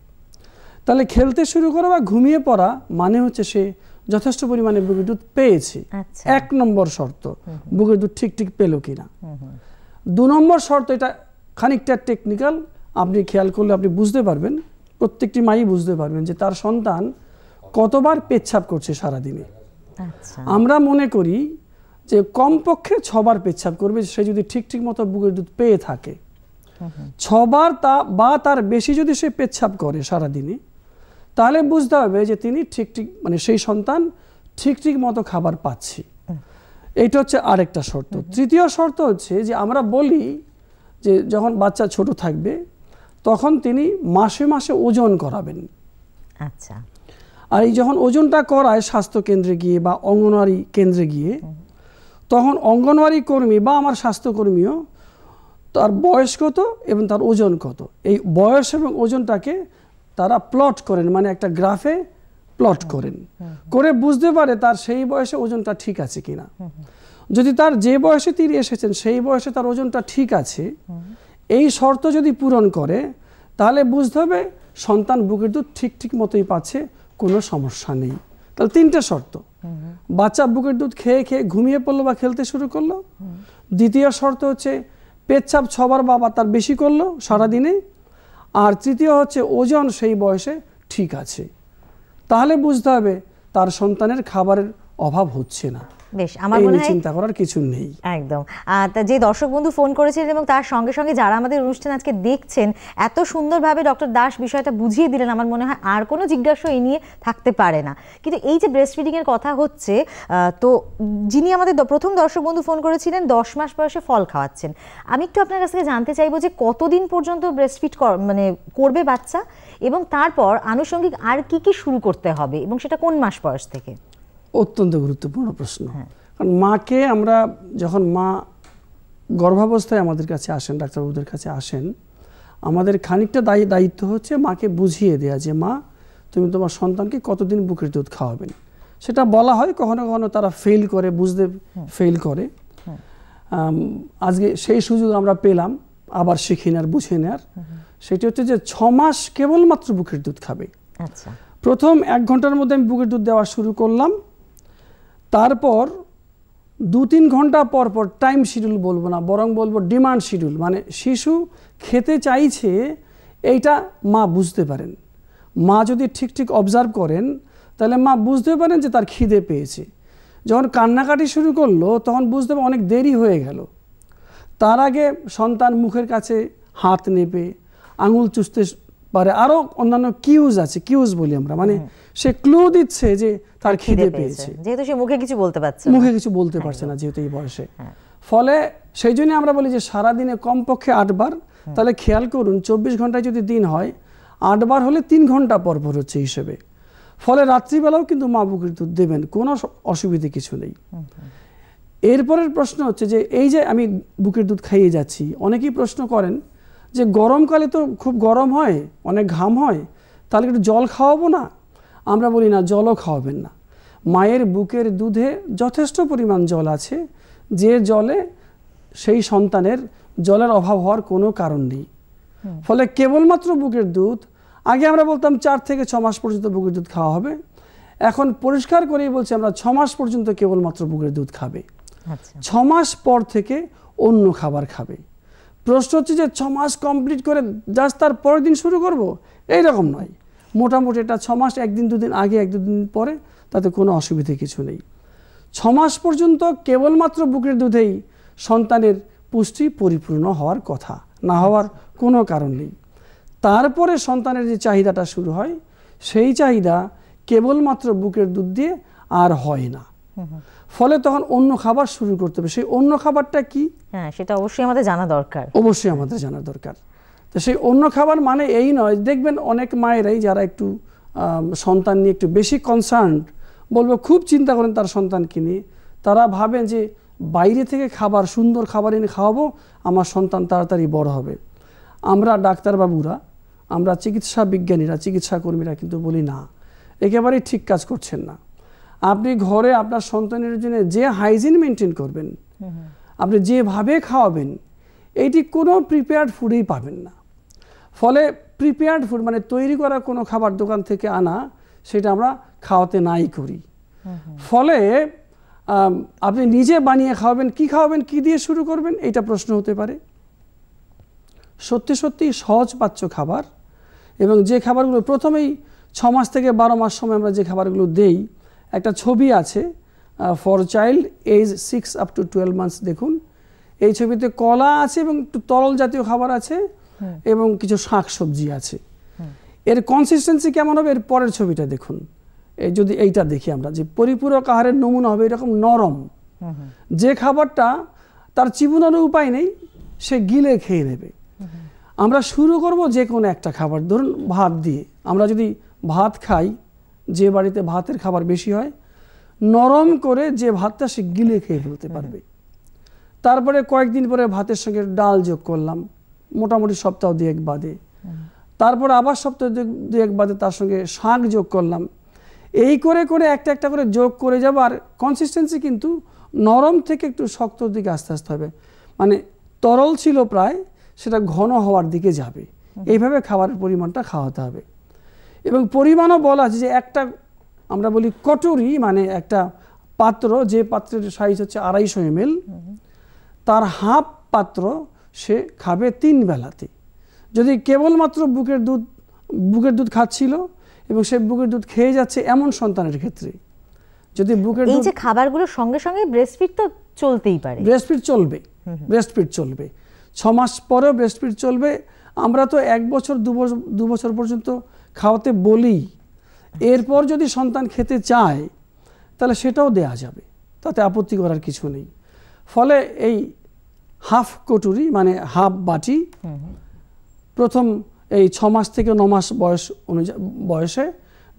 তাহলে খেলতে শুরু করা বা ঘুমিয়ে পড়া মানে হচ্ছে সে যথেষ্ট পরিমাণে বুকের দুধ পেয়েছে আচ্ছা। এক নম্বর শর্ত বুকের দুধ ঠিক ঠিক পেল কিনা দু নম্বর শর্ত এটা খানিকটা টেকনিক্যাল আপনি খেয়াল করলে আপনি বুঝতে পারবেন প্রত্যেকটি মাই বুঝতে পারবেন যে তার সন্তান কতবার পেচ্ছাপ করছে সারাদিনে আচ্ছা। আমরা মনে করি যে কমপক্ষে ছবার পেচ্ছাপ করবে সে যদি ঠিক ঠিক মতো বুকের দুধ পেয়ে থাকে ছবার তা বা তার বেশি যদি সে পেচ্ছাপ করে সারাদিনে তাহলে বুঝতে হবে যে তিনি ঠিক ঠিক মানে সেই সন্তান ঠিক ঠিক মতো খাবার পাচ্ছে এইটা হচ্ছে আরেকটা শর্ত তৃতীয় শর্ত হচ্ছে যে আমরা বলি যে যখন বাচ্চা ছোট থাকবে তখন তিনি মাসে মাসে ওজন করাবেন আচ্ছা আর এই যখন ওজনটা করায় স্বাস্থ্য কেন্দ্রে গিয়ে বা অঙ্গনওয়াড়ি কেন্দ্রে গিয়ে তখন অঙ্গনওয়াড়ি কর্মী বা আমার স্বাস্থ্যকর্মীও তার বয়স কত এবং তার ওজন কত এই বয়স এবং ওজনটাকে তারা প্লট করেন মানে একটা গ্রাফে প্লট করেন করে বুঝতে পারে তার সেই বয়সে ওজনটা ঠিক আছে কিনা যদি তার যে বয়সে তিনি এসেছেন সেই বয়সে তার ওজনটা ঠিক আছে এই শর্ত যদি পূরণ করে তাহলে বুঝতে হবে সন্তান বুকের দুধ ঠিক ঠিক মতোই পাচ্ছে কোনো সমস্যা নেই তাহলে তিনটে শর্ত বাচ্চা বুকের দুধ খেয়ে খেয়ে ঘুমিয়ে পড়লো বা খেলতে শুরু করলো দ্বিতীয় শর্ত হচ্ছে পেচ্ছাপ ছবার বাবা তার বেশি করলো সারাদিনে আর তৃতীয় হচ্ছে ওজন সেই বয়সে ঠিক আছে তাহলে বুঝতে হবে তার সন্তানের খাবারের অভাব হচ্ছে না বেশ আমার মনে হয় চিন্তা করার কিছু নেই একদম তা যে দর্শক বন্ধু ফোন করেছিলেন এবং তার সঙ্গে সঙ্গে যারা আমাদের অনুষ্ঠান আজকে দেখছেন এত সুন্দরভাবে ডক্টর দাস বিষয়টা বুঝিয়ে দিলেন আমার মনে হয় আর কোনো জিজ্ঞাসা এই নিয়ে থাকতে পারে না কিন্তু এই যে ব্রেস্ট এর কথা হচ্ছে তো যিনি আমাদের প্রথম দর্শক বন্ধু ফোন করেছিলেন দশ মাস বয়সে ফল খাওয়াচ্ছেন আমি একটু আপনার কাছ থেকে জানতে চাইবো যে কতদিন পর্যন্ত ব্রেস্ট ফিড মানে করবে বাচ্চা এবং তারপর আনুষঙ্গিক আর কি কি শুরু করতে হবে এবং সেটা কোন মাস বয়স থেকে অত্যন্ত গুরুত্বপূর্ণ প্রশ্ন কারণ মাকে আমরা যখন মা গর্ভাবস্থায় আমাদের কাছে আসেন ডাক্তারবাবুদের কাছে আসেন আমাদের খানিকটা দায়ী দায়িত্ব হচ্ছে মাকে বুঝিয়ে দেয়া যে মা তুমি তোমার সন্তানকে কতদিন বুকের দুধ খাওয়াবেন সেটা বলা হয় কখনো কখনো তারা ফেল করে বুঝতে ফেল করে আজকে সেই সুযোগ আমরা পেলাম আবার শিখে নেওয়ার বুঝে নেয়ার সেটি হচ্ছে যে ছ মাস কেবলমাত্র বুকের দুধ খাবে আচ্ছা। প্রথম এক ঘন্টার মধ্যে আমি বুকের দুধ দেওয়া শুরু করলাম তারপর দু তিন ঘন্টা পর পর টাইম শিডিউল বলবো না বরং বলবো ডিমান্ড শিডিউল মানে শিশু খেতে চাইছে এইটা মা বুঝতে পারেন মা যদি ঠিক ঠিক অবজার্ভ করেন তাহলে মা বুঝতে পারেন যে তার খিদে পেয়েছে যখন কান্নাকাটি শুরু করলো তখন বুঝতে পারে অনেক দেরি হয়ে গেল তার আগে সন্তান মুখের কাছে হাত নেবে আঙুল চুষতে পারে আরও অন্যান্য কিউজ আছে কিউজ বলি আমরা মানে সে ক্লু দিচ্ছে যে তার খিদে পেয়েছে যেহেতু সে মুখে কিছু বলতে পারছে মুখে কিছু বলতে হ্যাঁ, পারছে না যেহেতু এই বয়সে হ্যাঁ। ফলে সেই জন্য আমরা বলি যে সারাদিনে কমপক্ষে আটবার তাহলে খেয়াল করুন চব্বিশ ঘন্টায় যদি দিন হয় আটবার হলে তিন ঘন্টা পরপর হচ্ছে হিসেবে ফলে রাত্রিবেলাও কিন্তু মা বুকের দুধ দেবেন কোনো অসুবিধে কিছু নেই এরপরের প্রশ্ন হচ্ছে যে এই যে আমি বুকের দুধ খাইয়ে যাচ্ছি অনেকেই প্রশ্ন করেন যে গরমকালে তো খুব গরম হয় অনেক ঘাম হয় তাহলে একটু জল খাওয়াবো না আমরা বলি না জলও খাওয়াবেন না মায়ের বুকের দুধে যথেষ্ট পরিমাণ জল আছে যে জলে সেই সন্তানের জলের অভাব হওয়ার কোনো কারণ নেই ফলে কেবলমাত্র বুকের দুধ আগে আমরা বলতাম চার থেকে ছ মাস পর্যন্ত বুকের দুধ খাওয়া হবে এখন পরিষ্কার করেই বলছি আমরা ছ মাস পর্যন্ত কেবলমাত্র বুকের দুধ খাবে আচ্ছা। ছ মাস পর থেকে অন্য খাবার খাবে প্রশ্ন হচ্ছে যে ছ মাস কমপ্লিট করে জাস্ট তার পরের দিন শুরু করব এই রকম নয় মোটামুটি এটা ছমাস একদিন দুদিন আগে এক দুদিন পরে তাতে কোনো অসুবিধে কিছু নেই ছমাস পর্যন্ত কেবলমাত্র বুকের দুধেই সন্তানের পুষ্টি পরিপূর্ণ হওয়ার কথা না হওয়ার কোনো কারণ নেই তারপরে সন্তানের যে চাহিদাটা শুরু হয় সেই চাহিদা কেবলমাত্র বুকের দুধ দিয়ে আর হয় না ফলে তখন অন্য খাবার শুরু করতে হবে সেই অন্য খাবারটা কি হ্যাঁ সেটা অবশ্যই আমাদের জানা দরকার অবশ্যই আমাদের জানা দরকার তো সেই অন্য খাবার মানে এই নয় দেখবেন অনেক মায়েরাই যারা একটু সন্তান নিয়ে একটু বেশি কনসার্ন বলবো খুব চিন্তা করেন তার সন্তানকে নিয়ে তারা ভাবেন যে বাইরে থেকে খাবার সুন্দর খাবার এনে খাওয়াবো আমার সন্তান তাড়াতাড়ি বড় হবে আমরা ডাক্তারবাবুরা আমরা চিকিৎসা বিজ্ঞানীরা চিকিৎসা কর্মীরা কিন্তু বলি না একেবারেই ঠিক কাজ করছেন না আপনি ঘরে আপনার সন্তানের জন্য যে হাইজিন মেনটেন করবেন আপনি যেভাবে খাওয়াবেন এইটি কোনো প্রিপেয়ার্ড ফুডেই পাবেন না ফলে প্রিপেয়ার্ড ফুড মানে তৈরি করা কোনো খাবার দোকান থেকে আনা সেটা আমরা খাওয়াতে নাই করি ফলে আপনি নিজে বানিয়ে খাওয়াবেন কি খাওয়াবেন কি দিয়ে শুরু করবেন এটা প্রশ্ন হতে পারে সত্যি সত্যি সহজপাচ্য খাবার এবং যে খাবারগুলো প্রথমেই ছ মাস থেকে বারো মাস সময় আমরা যে খাবারগুলো দেই একটা ছবি আছে for child age six up to twelve months দেখুন এই ছবিতে কলা আছে এবং তরল জাতীয় খাবার আছে এবং কিছু শাক সবজি আছে এর কনসিস্টেন্সি কেমন হবে এর পরের ছবিটা দেখুন এই যদি এইটা দেখি আমরা যে পরিপূরক আহারের নমুনা হবে এরকম নরম যে খাবারটা তার চিবুনারও উপায় নেই সে গিলে খেয়ে নেবে আমরা শুরু করব যে কোনো একটা খাবার ধরুন ভাত দিয়ে আমরা যদি ভাত খাই যে বাড়িতে ভাতের খাবার বেশি হয় নরম করে যে ভাতটা সে গিলে খেয়ে ফেলতে পারবে তারপরে কয়েকদিন পরে ভাতের সঙ্গে ডাল যোগ করলাম মোটামুটি সপ্তাহ দু এক বাদে তারপর আবার সপ্তাহ দুয়েক বাদে তার সঙ্গে শাঁখ যোগ করলাম এই করে করে একটা একটা করে যোগ করে যাব আর কনসিস্টেন্সি কিন্তু নরম থেকে একটু শক্তর দিকে আস্তে আস্তে হবে মানে তরল ছিল প্রায় সেটা ঘন হওয়ার দিকে যাবে এইভাবে খাবারের পরিমাণটা খাওয়াতে হবে এবং পরিমাণও বলা আছে যে একটা আমরা বলি কটুরি মানে একটা পাত্র যে পাত্রের সাইজ হচ্ছে আড়াইশো এমএল তার হাফ পাত্র সে খাবে তিন বেলাতে যদি কেবলমাত্র বুকের দুধ বুকের দুধ খাচ্ছিল এবং সে বুকের দুধ খেয়ে যাচ্ছে এমন সন্তানের ক্ষেত্রে যদি বুকের এই যে খাবারগুলোর সঙ্গে সঙ্গে ব্রেস্টফিড তো চলতেই পারে ব্রেস্টফিড চলবে ব্রেস্টফিড চলবে ছ মাস পরেও ব্রেস্টফিড চলবে আমরা তো এক বছর দু বছর পর্যন্ত খাওয়াতে বলি এরপর যদি সন্তান খেতে চায় তাহলে সেটাও দেয়া যাবে তাতে আপত্তি করার কিছু নেই ফলে এই হাফ কটুরি মানে হাফ বাটি প্রথম এই ছ মাস থেকে ন মাস বয়স অনুযায়ী বয়সে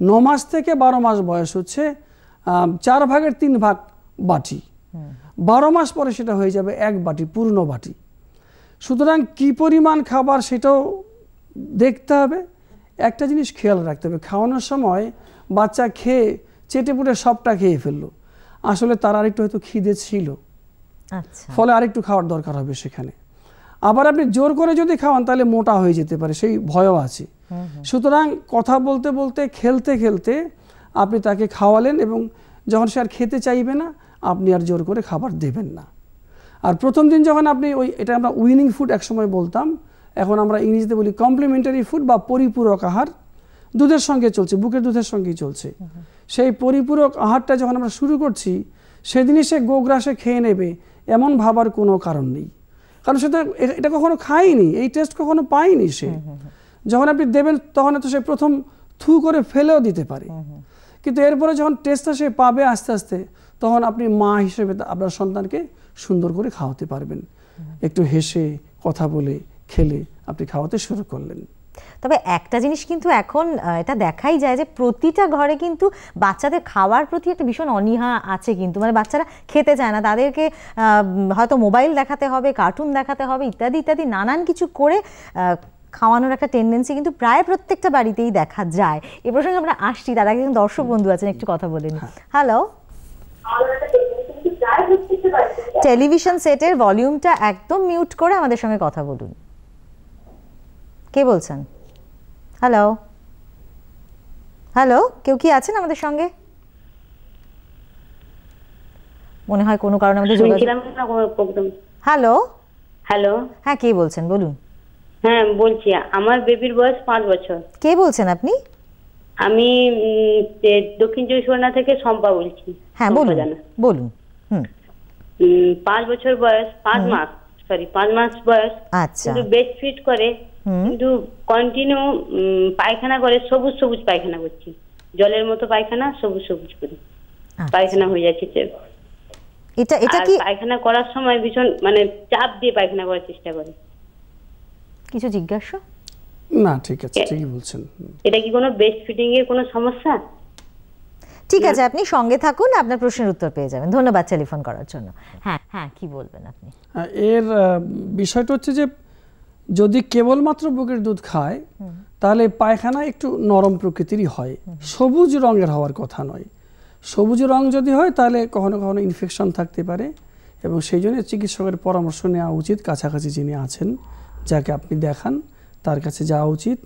ন মাস থেকে বারো মাস বয়স হচ্ছে চার ভাগের তিন ভাগ বাটি বারো মাস পরে সেটা হয়ে যাবে এক বাটি পূর্ণ বাটি সুতরাং কি পরিমাণ খাবার সেটাও দেখতে হবে একটা জিনিস খেয়াল রাখতে হবে খাওয়ানোর সময় বাচ্চা খেয়ে চেটে পুটে সবটা খেয়ে ফেললো আসলে তার আরেকটু হয়তো খিদে ছিল আচ্ছা। ফলে আরেকটু খাওয়ার দরকার হবে সেখানে আবার আপনি জোর করে যদি খাওয়ান তাহলে মোটা হয়ে যেতে পারে সেই ভয়ও আছে সুতরাং কথা বলতে বলতে খেলতে খেলতে আপনি তাকে খাওয়ালেন এবং যখন সে আর খেতে চাইবে না আপনি আর জোর করে খাবার দেবেন না আর প্রথম দিন যখন আপনি ওই এটা আমরা উইনিং ফুড একসময় বলতাম এখন আমরা ইংরেজিতে বলি কমপ্লিমেন্টারি ফুড বা পরিপূরক আহার দুধের সঙ্গে চলছে বুকের দুধের সঙ্গেই চলছে সেই পরিপূরক আহারটা যখন আমরা শুরু করছি সেদিনই সে গোগ্রাসে খেয়ে নেবে এমন ভাবার কোনো কারণ নেই কারণ সে তো এটা কখনো খায়নি এই টেস্ট কখনো পায়নি সে যখন আপনি দেবেন তখন তো সে প্রথম থু করে ফেলেও দিতে পারে কিন্তু এরপরে যখন টেস্টটা সে পাবে আস্তে আস্তে তখন আপনি মা হিসেবে আপনার সন্তানকে সুন্দর করে খাওয়াতে পারবেন একটু হেসে কথা বলে খেলে আপনি খাওয়াতে শুরু করলেন তবে একটা জিনিস কিন্তু এখন এটা দেখাই যায় যে প্রতিটা ঘরে কিন্তু বাচ্চাদের খাওয়ার প্রতি একটা ভীষণ অনীহা আছে কিন্তু মানে বাচ্চারা খেতে চায় না তাদেরকে হয়তো মোবাইল দেখাতে হবে কার্টুন দেখাতে হবে ইত্যাদি ইত্যাদি নানান কিছু করে খাওয়ানোর একটা টেন্ডেন্সি কিন্তু প্রায় প্রত্যেকটা বাড়িতেই দেখা যায় এ প্রসঙ্গে আমরা আসছি তার আগে দর্শক বন্ধু আছেন একটু কথা বলে নিই হ্যালো টেলিভিশন সেটের ভলিউমটা একদম মিউট করে আমাদের সঙ্গে কথা বলুন কে বলছেন হ্যালো হ্যালো কেউ কি আছেন আমাদের সঙ্গে মনে হয় কোনো কারণে আমাদের হ্যালো হ্যালো হ্যাঁ কে বলছেন বলুন হ্যাঁ বলছি আমার বেবির বয়স পাঁচ বছর কে বলছেন আপনি আমি দক্ষিণ চব্বিশ পরগনা থেকে শম্পা বলছি হ্যাঁ বলুন বলুন পাঁচ বছর বয়স পাঁচ মাস সরি পাঁচ মাস বয়স আচ্ছা বেড ফিট করে কিন্তু কন্টিনিউ পায়খানা করে সবুজ সবুজ পায়খানা করছি জলের মতো পায়খানা সবুজ সবুজ করে আচ্ছা। পায়খানা হয়ে যাচ্ছে এটা এটা কি পায়খানা করার সময় ভীষণ মানে চাপ দিয়ে পায়খানা করার চেষ্টা করে কিছু জিজ্ঞাসা না ঠিক আছে ঠিকই বলছেন এটা কি কোনো বেস্ট ফিটিং এর কোনো সমস্যা ঠিক আছে আপনি সঙ্গে থাকুন আপনার প্রশ্নের উত্তর পেয়ে যাবেন ধন্যবাদ টেলিফোন করার জন্য হ্যাঁ হ্যাঁ কি বলবেন আপনি এর বিষয়টা হচ্ছে যে যদি কেবলমাত্র বুকের দুধ খায় তাহলে পায়খানা একটু নরম প্রকৃতিরই হয় সবুজ রঙের হওয়ার কথা নয় সবুজ রং যদি হয় তাহলে কখনো কখনো ইনফেকশন থাকতে পারে এবং সেই জন্য চিকিৎসকের পরামর্শ নেওয়া উচিত কাছাকাছি যিনি আছেন যাকে আপনি দেখান তার কাছে যাওয়া উচিত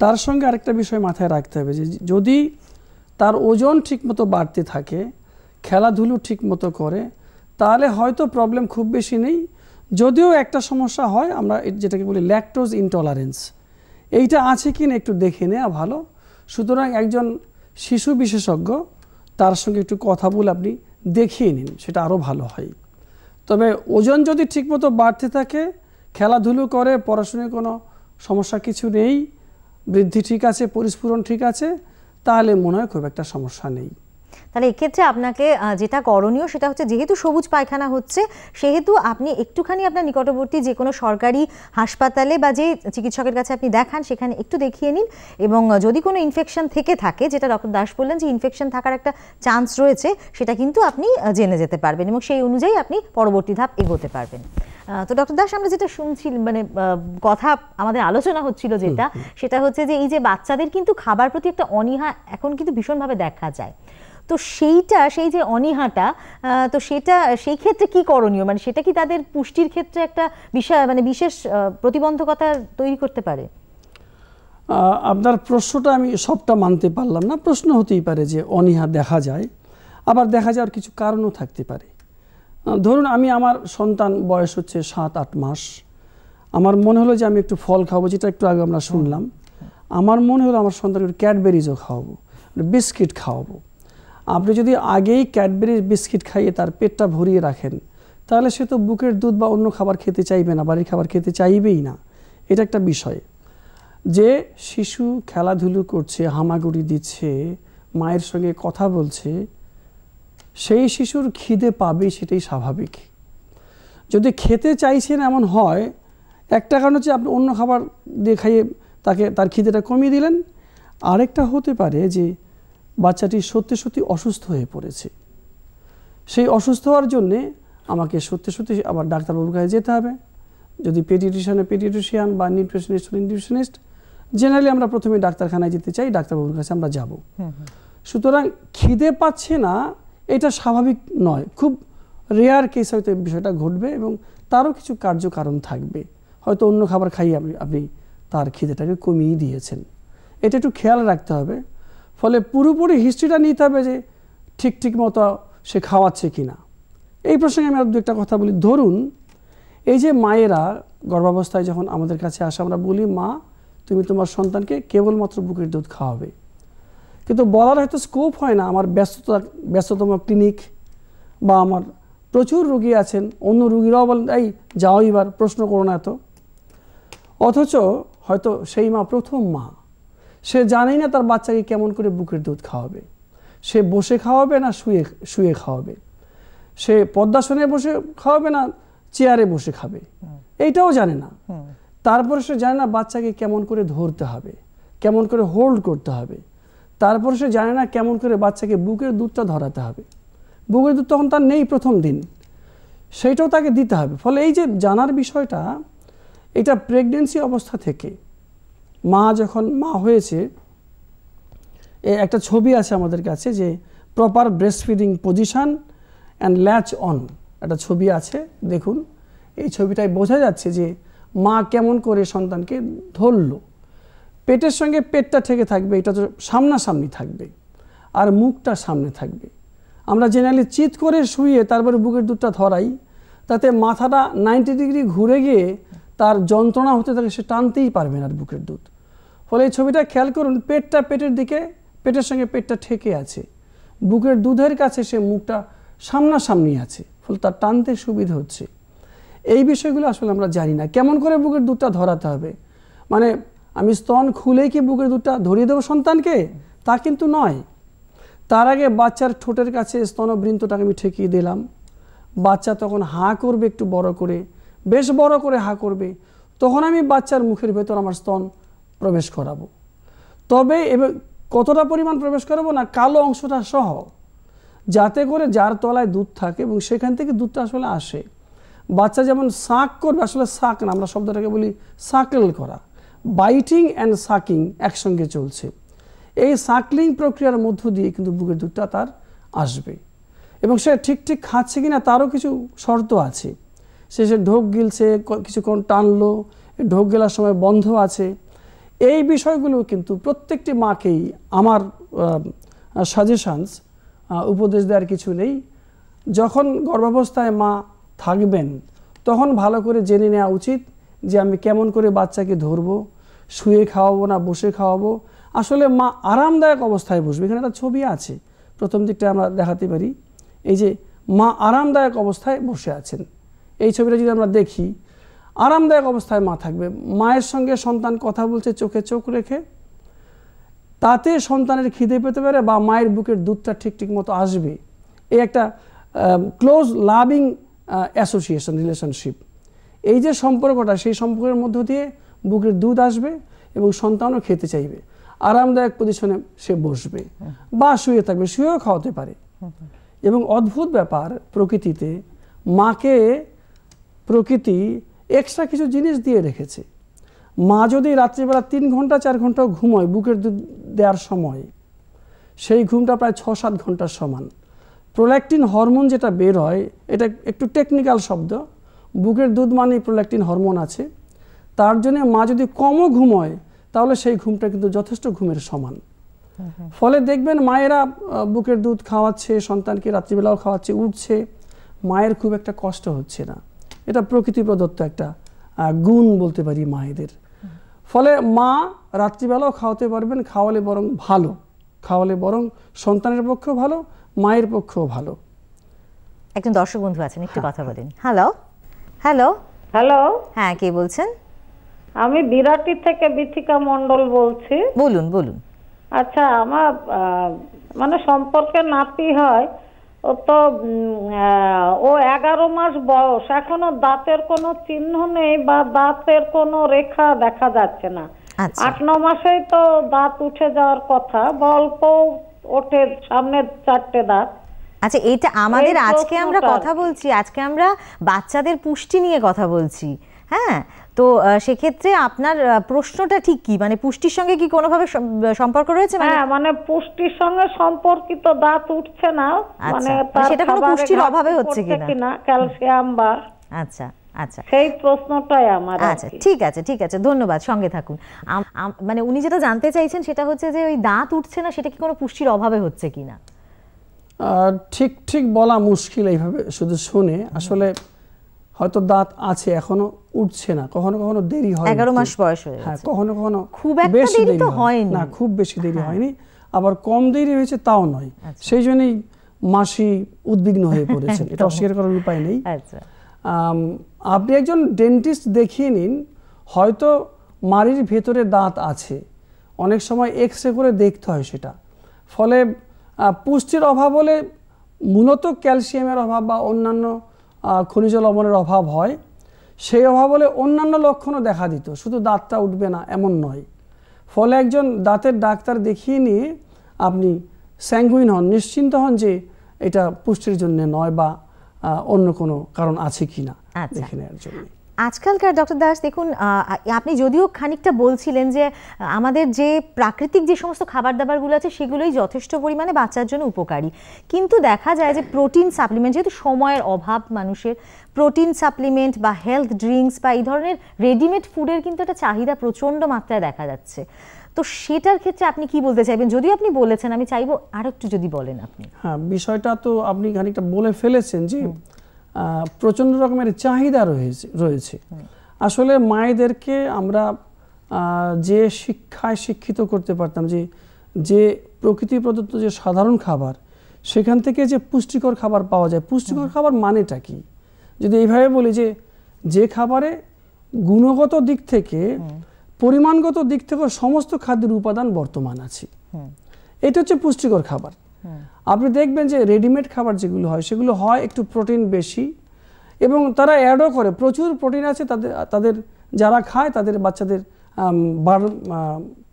তার সঙ্গে আরেকটা বিষয় মাথায় রাখতে হবে যে যদি তার ওজন ঠিকমতো বাড়তে থাকে খেলাধুলো ঠিকমতো করে তাহলে হয়তো প্রবলেম খুব বেশি নেই যদিও একটা সমস্যা হয় আমরা যেটাকে বলি ল্যাকটোজ ইনটলারেন্স এইটা আছে কি না একটু দেখে নেওয়া ভালো সুতরাং একজন শিশু বিশেষজ্ঞ তার সঙ্গে একটু কথা বলে আপনি দেখিয়ে নিন সেটা আরও ভালো হয় তবে ওজন যদি ঠিকমতো বাড়তে থাকে খেলাধুলো করে পড়াশুনোর কোনো সমস্যা কিছু নেই বৃদ্ধি ঠিক আছে পরিস্ফুরণ ঠিক আছে তাহলে মনে হয় খুব একটা সমস্যা নেই তাহলে এক্ষেত্রে আপনাকে যেটা করণীয় সেটা হচ্ছে যেহেতু সবুজ পায়খানা হচ্ছে সেহেতু আপনি একটুখানি আপনার নিকটবর্তী যে কোনো সরকারি হাসপাতালে বা যে চিকিৎসকের কাছে আপনি দেখান সেখানে একটু দেখিয়ে নিন এবং যদি কোনো ইনফেকশন থেকে থাকে যেটা ডক্টর দাস বললেন যে ইনফেকশন থাকার একটা চান্স রয়েছে সেটা কিন্তু আপনি জেনে যেতে পারবেন এবং সেই অনুযায়ী আপনি পরবর্তী ধাপ এগোতে পারবেন তো ডক্টর দাস আমরা যেটা শুনছি মানে কথা আমাদের আলোচনা হচ্ছিল যেটা সেটা হচ্ছে যে এই যে বাচ্চাদের কিন্তু খাবার প্রতি একটা অনীহা এখন কিন্তু ভীষণভাবে দেখা যায় তো সেইটা সেই যে অনীহাটা তো সেটা সেই ক্ষেত্রে কি করণীয় মানে সেটা কি তাদের পুষ্টির ক্ষেত্রে একটা বিষয় মানে বিশেষ প্রতিবন্ধকতা তৈরি করতে পারে আপনার প্রশ্নটা আমি সবটা মানতে পারলাম না প্রশ্ন হতেই পারে যে অনীহা দেখা যায় আবার দেখা যাওয়ার কিছু কারণও থাকতে পারে ধরুন আমি আমার সন্তান বয়স হচ্ছে সাত আট মাস আমার মনে হলো যে আমি একটু ফল খাবো যেটা একটু আগে আমরা শুনলাম আমার মনে হলো আমার একটু ক্যাডবেরিজও খাওয়াবো বিস্কিট খাওয়াবো আপনি যদি আগেই ক্যাডবেরি বিস্কিট খাইয়ে তার পেটটা ভরিয়ে রাখেন তাহলে সে তো বুকের দুধ বা অন্য খাবার খেতে চাইবে না বাড়ির খাবার খেতে চাইবেই না এটা একটা বিষয় যে শিশু খেলাধুলো করছে হামাগুড়ি দিচ্ছে মায়ের সঙ্গে কথা বলছে সেই শিশুর খিদে পাবে সেটাই স্বাভাবিক যদি খেতে চাইছেন এমন হয় একটা কারণ হচ্ছে আপনি অন্য খাবার দিয়ে খাইয়ে তাকে তার খিদেটা কমিয়ে দিলেন আরেকটা হতে পারে যে বাচ্চাটি সত্যি সত্যি অসুস্থ হয়ে পড়েছে সেই অসুস্থ হওয়ার জন্যে আমাকে সত্যি সত্যি আবার ডাক্তারবাবুর কাছে যেতে হবে যদি পেডিটিশিয়ানে পেডিটিশিয়ান বা নিউট্রিশনিস্ট নিউট্রিশনিস্ট জেনারেলি আমরা প্রথমে ডাক্তারখানায় যেতে চাই ডাক্তারবাবুর কাছে আমরা যাব সুতরাং খিদে পাচ্ছে না এটা স্বাভাবিক নয় খুব রেয়ার কেস হয়তো বিষয়টা ঘটবে এবং তারও কিছু কার্যকারণ থাকবে হয়তো অন্য খাবার খাইয়ে আপনি আপনি তার খিদেটাকে কমিয়ে দিয়েছেন এটা একটু খেয়াল রাখতে হবে ফলে পুরোপুরি হিস্ট্রিটা নিতে হবে যে ঠিক ঠিক মতো সে খাওয়াচ্ছে কি না এই প্রসঙ্গে আমি আর দু একটা কথা বলি ধরুন এই যে মায়েরা গর্ভাবস্থায় যখন আমাদের কাছে আসে আমরা বলি মা তুমি তোমার সন্তানকে কেবলমাত্র বুকের দুধ খাওয়াবে কিন্তু বলার হয়তো স্কোপ হয় না আমার ব্যস্ততা ব্যস্ততম ক্লিনিক বা আমার প্রচুর রুগী আছেন অন্য রুগীরাও বলেন এই যাও এবার প্রশ্ন করো না এত অথচ হয়তো সেই মা প্রথম মা সে জানেই না তার বাচ্চাকে কেমন করে বুকের দুধ খাওয়াবে সে বসে খাওয়াবে না শুয়ে শুয়ে খাওয়াবে সে পদ্মাসনে বসে খাওয়াবে না চেয়ারে বসে খাবে এইটাও জানে না তারপরে সে জানে না বাচ্চাকে কেমন করে ধরতে হবে কেমন করে হোল্ড করতে হবে তারপরে সে জানে না কেমন করে বাচ্চাকে বুকের দুধটা ধরাতে হবে বুকের দুধ তখন তার নেই প্রথম দিন সেইটাও তাকে দিতে হবে ফলে এই যে জানার বিষয়টা এটা প্রেগনেন্সি অবস্থা থেকে মা যখন মা হয়েছে একটা ছবি আছে আমাদের কাছে যে proper breast feeding position and latch on একটা ছবি আছে দেখুন এই ছবিটায় বোঝা যাচ্ছে যে মা কেমন করে সন্তানকে ধরল পেটের সঙ্গে পেটটা থেকে থাকবে এটা তো সামনাসামনি থাকবে আর মুখটা সামনে থাকবে আমরা জেনারেলি চিত করে শুয়ে তারপরে বুকের দুধটা ধরাই তাতে মাথাটা নাইনটি ডিগ্রি ঘুরে গিয়ে তার যন্ত্রণা হতে থাকে সে টানতেই পারবে না বুকের দুধ ফলে এই ছবিটা খেয়াল করুন পেটটা পেটের দিকে পেটের সঙ্গে পেটটা ঠেকে আছে বুকের দুধের কাছে সে মুখটা সামনাসামনি আছে ফলে তার টানতে সুবিধা হচ্ছে এই বিষয়গুলো আসলে আমরা জানি না কেমন করে বুকের দুধটা ধরাতে হবে মানে আমি স্তন খুলে কি বুকের দুধটা ধরিয়ে দেবো সন্তানকে তা কিন্তু নয় তার আগে বাচ্চার ঠোঁটের কাছে স্তনবৃন্তটাকে আমি ঠেকিয়ে দিলাম বাচ্চা তখন হাঁ করবে একটু বড় করে বেশ বড় করে হাঁ করবে তখন আমি বাচ্চার মুখের ভেতর আমার স্তন প্রবেশ করাবো তবে এবার কতটা পরিমাণ প্রবেশ করাবো না কালো অংশটা সহ যাতে করে যার তলায় দুধ থাকে এবং সেখান থেকে দুধটা আসলে আসে বাচ্চা যেমন সাক করবে আসলে সাক না আমরা শব্দটাকে বলি সাকল করা বাইটিং অ্যান্ড সাকিং একসঙ্গে চলছে এই সাকলিং প্রক্রিয়ার মধ্য দিয়ে কিন্তু বুকের দুধটা তার আসবে এবং সে ঠিক ঠিক খাচ্ছে কি না তারও কিছু শর্ত আছে সে সে ঢোক গিলছে কিছুক্ষণ টানলো ঢোক গেলার সময় বন্ধ আছে এই বিষয়গুলো কিন্তু প্রত্যেকটি মাকেই আমার সাজেশানস উপদেশ দেওয়ার কিছু নেই যখন গর্ভাবস্থায় মা থাকবেন তখন ভালো করে জেনে নেওয়া উচিত যে আমি কেমন করে বাচ্চাকে ধরবো শুয়ে খাওয়াবো না বসে খাওয়াবো আসলে মা আরামদায়ক অবস্থায় বসবে এখানে একটা ছবি আছে প্রথম দিকটা আমরা দেখাতে পারি এই যে মা আরামদায়ক অবস্থায় বসে আছেন এই ছবিটা যদি আমরা দেখি আরামদায়ক অবস্থায় মা থাকবে মায়ের সঙ্গে সন্তান কথা বলছে চোখে চোখ রেখে তাতে সন্তানের খিদে পেতে পারে বা মায়ের বুকের দুধটা ঠিক ঠিক মতো আসবে এই একটা ক্লোজ লাভিং অ্যাসোসিয়েশন রিলেশনশিপ এই যে সম্পর্কটা সেই সম্পর্কের মধ্য দিয়ে বুকের দুধ আসবে এবং সন্তানও খেতে চাইবে আরামদায়ক পজিশনে সে বসবে বা শুয়ে থাকবে শুয়েও খাওয়াতে পারে এবং অদ্ভুত ব্যাপার প্রকৃতিতে মাকে প্রকৃতি এক্সট্রা কিছু জিনিস দিয়ে রেখেছে মা যদি রাত্রিবেলা তিন ঘন্টা চার ঘন্টাও ঘুমোয় বুকের দুধ দেওয়ার সময় সেই ঘুমটা প্রায় ছ সাত ঘন্টার সমান প্রোল্যাক্টিন হরমোন যেটা বের হয় এটা একটু টেকনিক্যাল শব্দ বুকের দুধ মানেই প্রোল্যাক্টিন হরমোন আছে তার জন্য মা যদি কমও ঘুমোয় তাহলে সেই ঘুমটা কিন্তু যথেষ্ট ঘুমের সমান ফলে দেখবেন মায়েরা বুকের দুধ খাওয়াচ্ছে সন্তানকে রাত্রিবেলাও খাওয়াচ্ছে উঠছে মায়ের খুব একটা কষ্ট হচ্ছে না এটা প্রকৃতি প্রদত্ত একটা গুণ বলতে পারি মায়েদের ফলে মা রাত্রিবেলাও খাওয়াতে পারবেন খাওয়ালে বরং ভালো খাওয়ালে বরং সন্তানের পক্ষেও ভালো মায়ের পক্ষেও ভালো একজন দর্শক বন্ধু আছেন একটু হ্যাঁ, কথা হ্যাঁ। বলেন হ্যালো হ্যালো হ্যালো হ্যাঁ কে বলছেন আমি বিরাটি থেকে বিথিকা মণ্ডল বলছি বলুন বলুন আচ্ছা আমার মানে সম্পর্কে নাতি হয় তো ও এগারো মাস বয়স এখনো দাঁতের কোনো চিহ্ন নেই বা দাঁতের কোনো রেখা দেখা যাচ্ছে না আচ্ছা। আট ন মাসেই তো দাঁত উঠে যাওয়ার কথা অল্প ওঠে সামনের চারটে দাঁত আচ্ছা এটা আমাদের আজকে আমরা কথা বলছি আজকে আমরা বাচ্চাদের পুষ্টি নিয়ে কথা বলছি হ্যাঁ তো সেক্ষেত্রে আপনার প্রশ্নটা ঠিক কি মানে পুষ্টির সঙ্গে কি কোনোভাবে সম্পর্ক রয়েছে মানে হ্যাঁ মানে পুষ্টির সঙ্গে সম্পর্কিত দাঁত উঠছে না আচ্ছা, মানে, মানে সেটা কোনো পুষ্টির অভাবে হচ্ছে কিনা ক্যালসিয়াম বা আচ্ছা আচ্ছা সেই প্রশ্নটাই আমার আচ্ছা ঠিক আছে ঠিক আছে ধন্যবাদ সঙ্গে থাকুন মানে উনি যেটা জানতে চাইছেন সেটা হচ্ছে যে ওই দাঁত উঠছে না সেটা কি কোনো পুষ্টির অভাবে হচ্ছে কিনা ঠিক ঠিক বলা মুশকিল এইভাবে শুধু শুনে আসলে হয়তো দাঁত আছে এখনো উঠছে না কখনো কখনো দেরি হয় এগারো মাস বয়স হ্যাঁ কখনো কখনো খুব বেশি দেরি হয় না খুব বেশি দেরি হ্যাঁ। হয়নি আবার কম দেরি হয়েছে তাও নয় আচ্ছা। সেই জন্যই মাসি উদ্বিগ্ন হয়ে পড়েছে এটা অস্বীকার করার উপায় নেই আচ্ছা। আপনি একজন ডেন্টিস্ট দেখিয়ে নিন হয়তো মাড়ির ভেতরে দাঁত আছে অনেক সময় এক্স রে করে দেখতে হয় সেটা ফলে পুষ্টির অভাব হলে মূলত ক্যালসিয়ামের অভাব বা অন্যান্য খনিজ লবণের অভাব হয় সেই অভাব হলে অন্যান্য লক্ষণও দেখা দিত শুধু দাঁতটা উঠবে না এমন নয় ফলে একজন দাঁতের ডাক্তার দেখিয়ে নিয়ে আপনি স্যাঙ্গুইন হন নিশ্চিন্ত হন যে এটা পুষ্টির জন্য নয় বা অন্য কোনো কারণ আছে কি না আচ্ছা। দেখে নেওয়ার জন্য আজকালকার ডক্টর দাস দেখুন আপনি যদিও খানিকটা বলছিলেন যে আমাদের যে প্রাকৃতিক যে সমস্ত খাবার দাবারগুলো আছে সেগুলোই যথেষ্ট পরিমাণে বাচ্চার জন্য উপকারী কিন্তু দেখা যায় যে প্রোটিন সাপ্লিমেন্ট যেহেতু সময়ের অভাব মানুষের প্রোটিন সাপ্লিমেন্ট বা হেলথ ড্রিঙ্কস বা এই ধরনের রেডিমেড ফুডের কিন্তু একটা চাহিদা প্রচণ্ড মাত্রায় দেখা যাচ্ছে তো সেটার ক্ষেত্রে আপনি কি বলতে চাইবেন যদিও আপনি বলেছেন আমি চাইবো আর একটু যদি বলেন আপনি হ্যাঁ বিষয়টা তো আপনি খানিকটা বলে ফেলেছেন যে প্রচণ্ড রকমের চাহিদা রয়েছে রয়েছে আসলে মায়েদেরকে আমরা যে শিক্ষায় শিক্ষিত করতে পারতাম যে যে প্রকৃতি প্রদত্ত যে সাধারণ খাবার সেখান থেকে যে পুষ্টিকর খাবার পাওয়া যায় পুষ্টিকর খাবার মানেটা কি যদি এইভাবে বলি যে যে খাবারে গুণগত দিক থেকে পরিমাণগত দিক থেকে সমস্ত খাদ্যের উপাদান বর্তমান আছে এটা হচ্ছে পুষ্টিকর খাবার আপনি দেখবেন যে রেডিমেড খাবার যেগুলো হয় সেগুলো হয় একটু প্রোটিন বেশি এবং তারা অ্যাডও করে প্রচুর প্রোটিন আছে তাদের তাদের যারা খায় তাদের বাচ্চাদের বার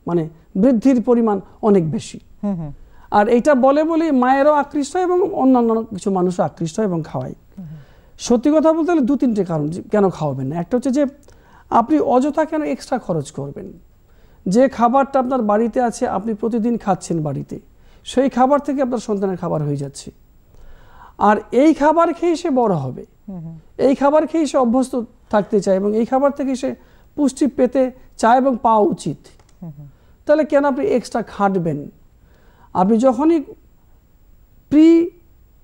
মানে বৃদ্ধির পরিমাণ অনেক বেশি আর এটা বলে বলে মায়েরও আকৃষ্ট হয় এবং অন্যান্য কিছু মানুষও আকৃষ্ট হয় এবং খাওয়ায় সত্যি কথা বলতে হলে দু তিনটে কারণ কেন খাওয়াবেন না একটা হচ্ছে যে আপনি অযথা কেন এক্সট্রা খরচ করবেন যে খাবারটা আপনার বাড়িতে আছে আপনি প্রতিদিন খাচ্ছেন বাড়িতে সেই খাবার থেকে আপনার সন্তানের খাবার হয়ে যাচ্ছে আর এই খাবার খেয়ে সে বড় হবে এই খাবার খেয়ে সে অভ্যস্ত থাকতে চায় এবং এই খাবার থেকে সে পুষ্টি পেতে চায় এবং পাওয়া উচিত তাহলে কেন আপনি এক্সট্রা খাটবেন আপনি যখনই প্রি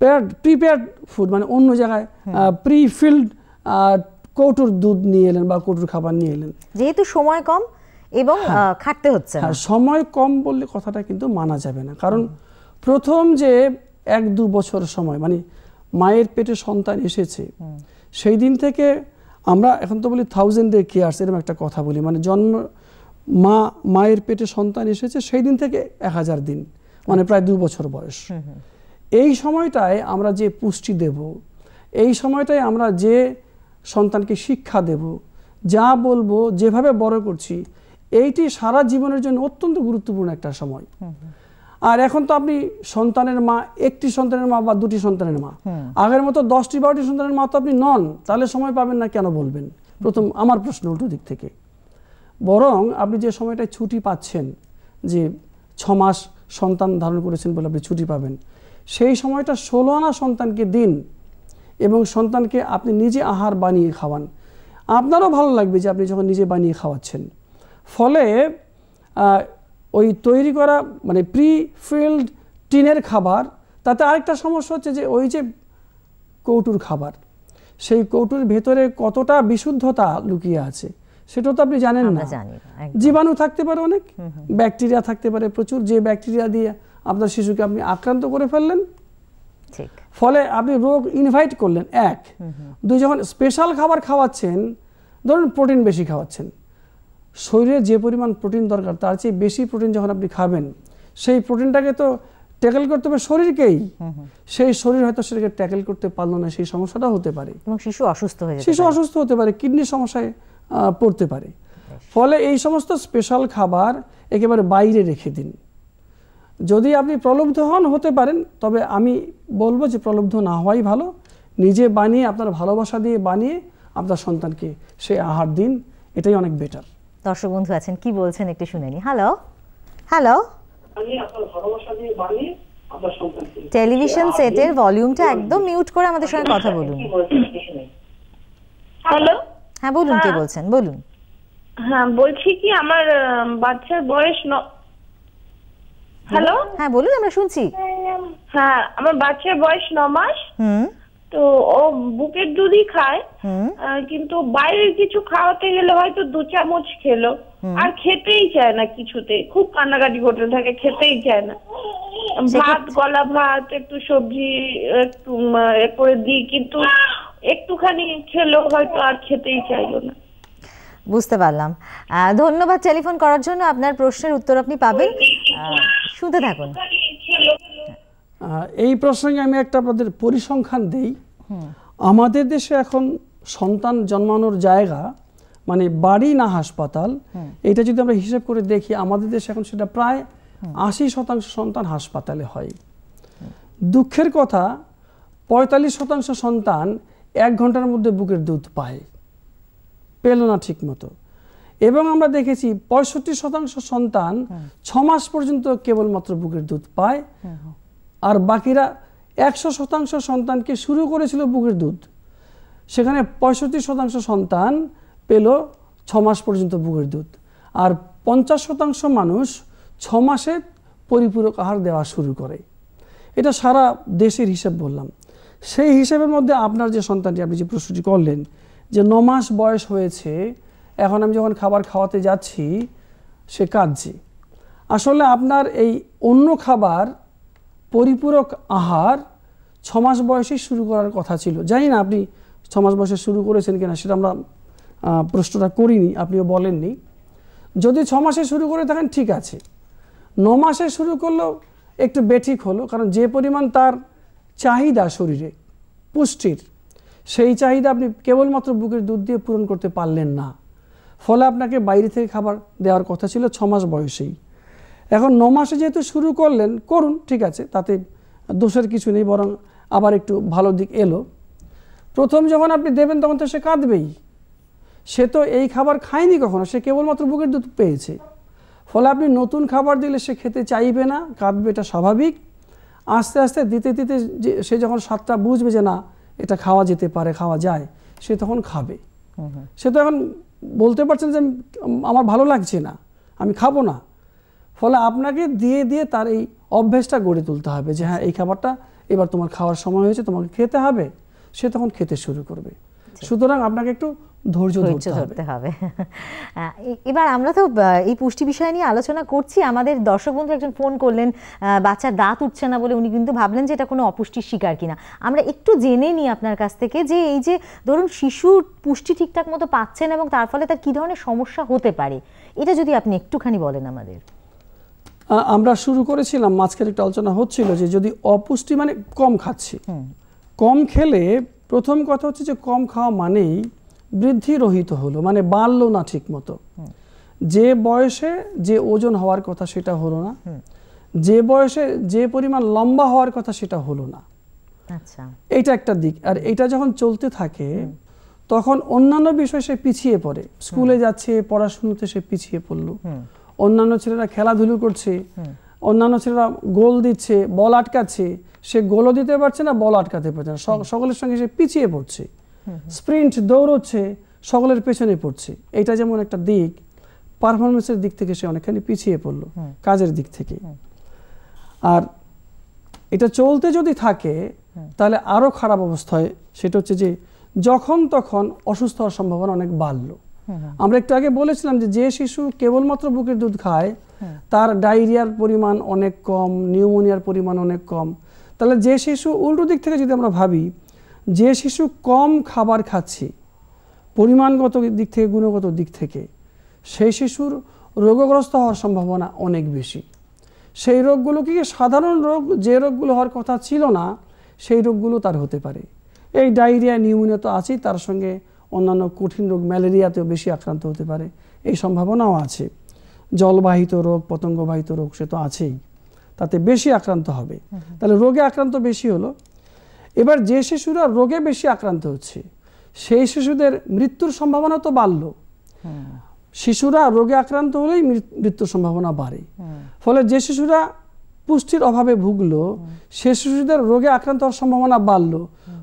প্যাড প্রিপেয়ার্ড ফুড মানে অন্য জায়গায় প্রি ফিল্ড দুধ নিয়ে এলেন বা কৌটুর খাবার নিয়ে এলেন যেহেতু সময় কম এবং হ্যাঁ। খাটতে হচ্ছে না হ্যাঁ, সময় কম বললে কথাটা কিন্তু মানা যাবে না কারণ প্রথম যে এক দু বছর সময় মানে মায়ের পেটে সন্তান এসেছে সেই দিন থেকে আমরা এখন তো বলি থাউজেন্ড ডে কেয়ার্স এরকম একটা কথা বলি মানে জন্ম মা মায়ের পেটে সন্তান এসেছে সেই দিন থেকে এক হাজার দিন মানে প্রায় দু বছর বয়স এই সময়টায় আমরা যে পুষ্টি দেব এই সময়টায় আমরা যে সন্তানকে শিক্ষা দেব যা বলবো যেভাবে বড় করছি এইটি সারা জীবনের জন্য অত্যন্ত গুরুত্বপূর্ণ একটা সময় আর এখন তো আপনি সন্তানের মা একটি সন্তানের মা বা দুটি সন্তানের মা আগের মতো দশটি বারোটি সন্তানের মা তো আপনি নন তাহলে সময় পাবেন না কেন বলবেন প্রথম আমার প্রশ্ন উল্টো দিক থেকে বরং আপনি যে সময়টায় ছুটি পাচ্ছেন যে ছ মাস সন্তান ধারণ করেছেন বলে আপনি ছুটি পাবেন সেই সময়টা ষোলো আনা সন্তানকে দিন এবং সন্তানকে আপনি নিজে আহার বানিয়ে খাওয়ান আপনারও ভালো লাগবে যে আপনি যখন নিজে বানিয়ে খাওয়াচ্ছেন ফলে ওই তৈরি করা মানে প্রি ফিল্ড টিনের খাবার তাতে আরেকটা সমস্যা হচ্ছে যে ওই যে কৌটুর খাবার সেই কৌটুর ভেতরে কতটা বিশুদ্ধতা লুকিয়ে আছে সেটা তো আপনি জানেন না জীবাণু থাকতে পারে অনেক ব্যাকটেরিয়া থাকতে পারে প্রচুর যে ব্যাকটেরিয়া দিয়ে আপনার শিশুকে আপনি আক্রান্ত করে ফেললেন ফলে আপনি রোগ ইনভাইট করলেন এক দুই যখন স্পেশাল খাবার খাওয়াচ্ছেন ধরুন প্রোটিন বেশি খাওয়াচ্ছেন শরীরে যে পরিমাণ প্রোটিন দরকার তার চেয়ে বেশি প্রোটিন যখন আপনি খাবেন সেই প্রোটিনটাকে তো ট্যাকেল করতে হবে শরীরকেই সেই শরীর হয়তো সেটাকে ট্যাকেল করতে পারলো না সেই সমস্যাটা হতে পারে এবং শিশু অসুস্থ হয়ে শিশু অসুস্থ হতে পারে কিডনির সমস্যায় পড়তে পারে ফলে এই সমস্ত স্পেশাল খাবার একেবারে বাইরে রেখে দিন যদি আপনি প্রলব্ধ হন হতে পারেন তবে আমি বলবো যে প্রলব্ধ না হওয়াই ভালো নিজে বানিয়ে আপনার ভালোবাসা দিয়ে বানিয়ে আপনার সন্তানকে সে আহার দিন এটাই অনেক বেটার দর্শক বন্ধু আছেন কি বলছেন একটু শুনে নি হ্যালো হ্যালো টেলিভিশন সেটের ভলিউমটা একদম মিউট করে আমাদের সঙ্গে কথা বলুন হ্যালো হ্যাঁ বলুন কে হ্যাঁ। বলছেন বলুন হ্যাঁ বলছি কি আমার বাচ্চার বয়স ন হ্যালো হ্যাঁ বলুন আমরা শুনছি হ্যাঁ আমার বাচ্চার বয়স ন মাস হুম তো ও বুকের দুধই খায় কিন্তু বাইরের কিছু খাওয়াতে গেলে হয়তো দু চামচ খেলো আর খেতেই চায় না কিছুতে খুব কান্নাকাটি করতে থাকে খেতেই চায় না ভাত গলা ভাত একটু সবজি একটু করে দিই কিন্তু একটুখানি খেলো হয়তো আর খেতেই চাইলো না বুঝতে পারলাম ধন্যবাদ টেলিফোন করার জন্য আপনার প্রশ্নের উত্তর আপনি পাবেন শুনতে থাকুন এই প্রসঙ্গে আমি একটা আপনাদের পরিসংখ্যান দিই আমাদের দেশে এখন সন্তান জন্মানোর জায়গা মানে বাড়ি না হাসপাতাল এটা যদি আমরা হিসেব করে দেখি আমাদের দেশে এখন সেটা প্রায় আশি শতাংশ সন্তান হাসপাতালে হয় দুঃখের কথা পঁয়তাল্লিশ শতাংশ সন্তান এক ঘন্টার মধ্যে বুকের দুধ পায় পেল না ঠিক মতো এবং আমরা দেখেছি পঁয়ষট্টি শতাংশ সন্তান ছ মাস পর্যন্ত কেবলমাত্র বুকের দুধ পায় আর বাকিরা একশো শতাংশ সন্তানকে শুরু করেছিল বুকের দুধ সেখানে পঁয়ষট্টি শতাংশ সন্তান পেল ছমাস পর্যন্ত বুকের দুধ আর পঞ্চাশ শতাংশ মানুষ ছমাসে পরিপূরক আহার দেওয়া শুরু করে এটা সারা দেশের হিসাব বললাম সেই হিসাবের মধ্যে আপনার যে সন্তানটি আপনি যে প্রশ্নটি করলেন যে ন মাস বয়স হয়েছে এখন আমি যখন খাবার খাওয়াতে যাচ্ছি সে কাঁদছে আসলে আপনার এই অন্য খাবার পরিপূরক আহার ছমাস বয়সে শুরু করার কথা ছিল জানি না আপনি ছমাস বয়সে শুরু করেছেন কিনা সেটা আমরা প্রশ্নটা করিনি আপনিও বলেননি যদি ছমাসে শুরু করে থাকেন ঠিক আছে ন মাসে শুরু করলেও একটু বেঠিক হলো কারণ যে পরিমাণ তার চাহিদা শরীরে পুষ্টির সেই চাহিদা আপনি কেবলমাত্র বুকের দুধ দিয়ে পূরণ করতে পারলেন না ফলে আপনাকে বাইরে থেকে খাবার দেওয়ার কথা ছিল ছমাস বয়সেই এখন ন মাসে যেহেতু শুরু করলেন করুন ঠিক আছে তাতে দোষের কিছু নেই বরং আবার একটু ভালো দিক এলো প্রথম যখন আপনি দেবেন তখন তো সে কাঁদবেই সে তো এই খাবার খায়নি কখনো সে কেবলমাত্র বুকের দুধ পেয়েছে ফলে আপনি নতুন খাবার দিলে সে খেতে চাইবে না কাঁদবে এটা স্বাভাবিক আস্তে আস্তে দিতে দিতে যে সে যখন স্বাদটা বুঝবে যে না এটা খাওয়া যেতে পারে খাওয়া যায় সে তখন খাবে সে তো এখন বলতে পারছেন যে আমার ভালো লাগছে না আমি খাবো না ফলে আপনাকে দিয়ে দিয়ে তার এই অভ্যেসটা গড়ে তুলতে হবে যে হ্যাঁ এই খাবারটা এবার তোমার খাওয়ার সময় হয়েছে তোমাকে খেতে হবে সে তখন খেতে শুরু করবে সুতরাং আপনাকে একটু ধৈর্য ধরতে হবে এবার আমরা তো এই পুষ্টি বিষয় নিয়ে আলোচনা করছি আমাদের দর্শক বন্ধু একজন ফোন করলেন বাচ্চার দাঁত উঠছে না বলে উনি কিন্তু ভাবলেন যে এটা কোনো অপুষ্টির শিকার কিনা আমরা একটু জেনে নিই আপনার কাছ থেকে যে এই যে ধরুন শিশু পুষ্টি ঠিকঠাক মতো পাচ্ছেন এবং তার ফলে তার কী ধরনের সমস্যা হতে পারে এটা যদি আপনি একটুখানি বলেন আমাদের আমরা শুরু করেছিলাম মাঝখানে একটা আলোচনা হচ্ছিল যে যদি অপুষ্টি মানে কম খাচ্ছি কম খেলে প্রথম কথা হচ্ছে যে কম খাওয়া মানেই বৃদ্ধি রহিত হলো মানে বাড়লো না ঠিক মতো যে বয়সে যে ওজন হওয়ার কথা সেটা হলো না যে বয়সে যে পরিমাণ লম্বা হওয়ার কথা সেটা হলো না আচ্ছা। এটা একটা দিক আর এটা যখন চলতে থাকে তখন অন্যান্য বিষয় সে পিছিয়ে পড়ে স্কুলে যাচ্ছে পড়াশুনোতে সে পিছিয়ে পড়লো অন্যান্য ছেলেরা খেলাধুলো করছে অন্যান্য ছেলেরা গোল দিচ্ছে বল আটকাচ্ছে সে গোলও দিতে পারছে না বল আটকাতে পারছে না সকলের সঙ্গে সে পিছিয়ে পড়ছে স্প্রিন্ট দৌড়চ্ছে সকলের পেছনে পড়ছে এটা যেমন একটা দিক পারফরমেন্সের দিক থেকে সে অনেকখানি পিছিয়ে পড়লো কাজের দিক থেকে আর এটা চলতে যদি থাকে তাহলে আরও খারাপ অবস্থায় সেটা হচ্ছে যে যখন তখন অসুস্থ হওয়ার সম্ভাবনা অনেক বাড়লো হ্যাঁ। আমরা একটু আগে বলেছিলাম যে যে শিশু কেবলমাত্র বুকের দুধ খায় হ্যাঁ। তার ডায়রিয়ার পরিমাণ অনেক কম নিউমোনিয়ার পরিমাণ অনেক কম তাহলে যে শিশু উল্টো দিক থেকে যদি আমরা ভাবি যে শিশু কম খাবার খাচ্ছে পরিমাণগত দিক থেকে গুণগত দিক থেকে সেই শিশুর রোগগ্রস্ত হওয়ার সম্ভাবনা অনেক বেশি সেই রোগগুলো কি সাধারণ রোগ যে রোগগুলো হওয়ার কথা ছিল না সেই রোগগুলো তার হতে পারে এই ডায়রিয়া নিউমোনিয়া তো আছেই তার সঙ্গে অন্যান্য কঠিন রোগ ম্যালেরিয়াতেও বেশি আক্রান্ত হতে পারে এই সম্ভাবনাও আছে জলবাহিত রোগ পতঙ্গবাহিত রোগ সে তো আছেই তাতে বেশি আক্রান্ত হবে তাহলে রোগে আক্রান্ত বেশি হলো এবার যে শিশুরা রোগে বেশি আক্রান্ত হচ্ছে সেই শিশুদের মৃত্যুর সম্ভাবনা তো বাড়ল শিশুরা রোগে আক্রান্ত হলেই মৃত্যুর সম্ভাবনা বাড়ে ফলে যে শিশুরা পুষ্টির অভাবে ভুগলো সে শিশুদের রোগে আক্রান্ত হওয়ার সম্ভাবনা বাড়ল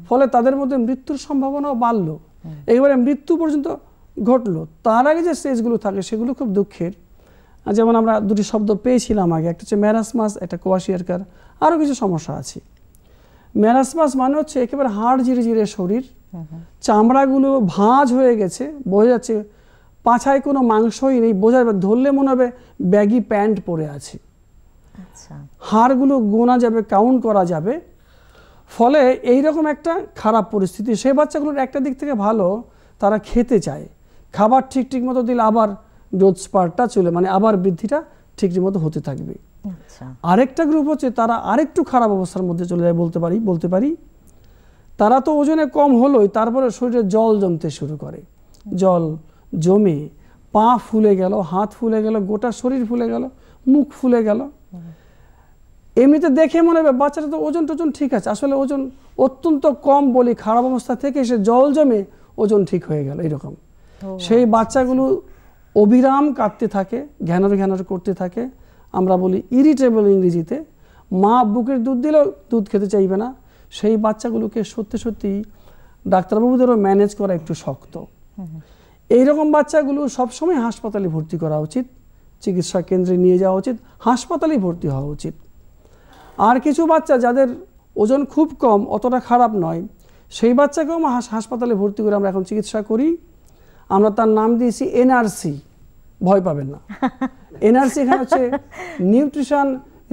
ফলে তাদের মধ্যে মৃত্যুর সম্ভাবনাও বাড়লো এইবারে মৃত্যু পর্যন্ত ঘটলো তার আগে যে স্টেজগুলো থাকে সেগুলো খুব দুঃখের যেমন আমরা দুটি শব্দ পেয়েছিলাম আগে একটা হচ্ছে ম্যারাসমাস একটা কোয়াশিয়ারকার আরও কিছু সমস্যা আছে ম্যারাসমাস মানে হচ্ছে একেবারে হাড় জিরে জিরে শরীর চামড়াগুলো ভাঁজ হয়ে গেছে বোঝা যাচ্ছে পাছায় কোনো মাংসই নেই বোঝা যাবে ধরলে মনে হবে ব্যাগি প্যান্ট পরে আছে আচ্ছা। হাড়গুলো গোনা যাবে কাউন্ট করা যাবে ফলে এই রকম একটা খারাপ পরিস্থিতি সেই বাচ্চাগুলোর একটা দিক থেকে ভালো তারা খেতে চায় খাবার ঠিক ঠিক মতো দিলে আবার গ্রোথ স্পার্টটা চলে মানে আবার বৃদ্ধিটা ঠিক মতো হতে থাকবে আচ্ছা। আরেকটা গ্রুপ হচ্ছে তারা আরেকটু খারাপ অবস্থার মধ্যে চলে যায় বলতে পারি বলতে পারি তারা তো ওজনে কম হলোই তারপরে শরীরে জল জমতে শুরু করে জল জমে পা ফুলে গেল হাত ফুলে গেল গোটা শরীর ফুলে গেল মুখ ফুলে গেল এমনিতে দেখে মনে হবে বাচ্চাটা তো ওজন টোজন ঠিক আছে আসলে ওজন অত্যন্ত কম বলি খারাপ অবস্থা থেকে সে জল জমে ওজন ঠিক হয়ে গেল এরকম সেই আচ্ছা। বাচ্চাগুলো অবিরাম কাটতে থাকে ঘ্যানর ঘ্যানর করতে থাকে আমরা বলি ইরিটেবল ইংরেজিতে মা বুকের দুধ দিলেও দুধ খেতে চাইবে না সেই বাচ্চাগুলোকে সত্যি সত্যি ডাক্তারবাবুদেরও ম্যানেজ করা একটু শক্ত এইরকম বাচ্চাগুলো সবসময় হাসপাতালে ভর্তি করা উচিত চিকিৎসা কেন্দ্রে নিয়ে যাওয়া উচিত হাসপাতালেই ভর্তি হওয়া উচিত আর কিছু বাচ্চা যাদের ওজন খুব কম অতটা খারাপ নয় সেই বাচ্চাকেও হাসপাতালে ভর্তি করে আমরা এখন চিকিৎসা করি আমরা তার নাম দিয়েছি এনআরসি ভয় পাবেন না এনআরসি এখানে হচ্ছে নিউট্রিশন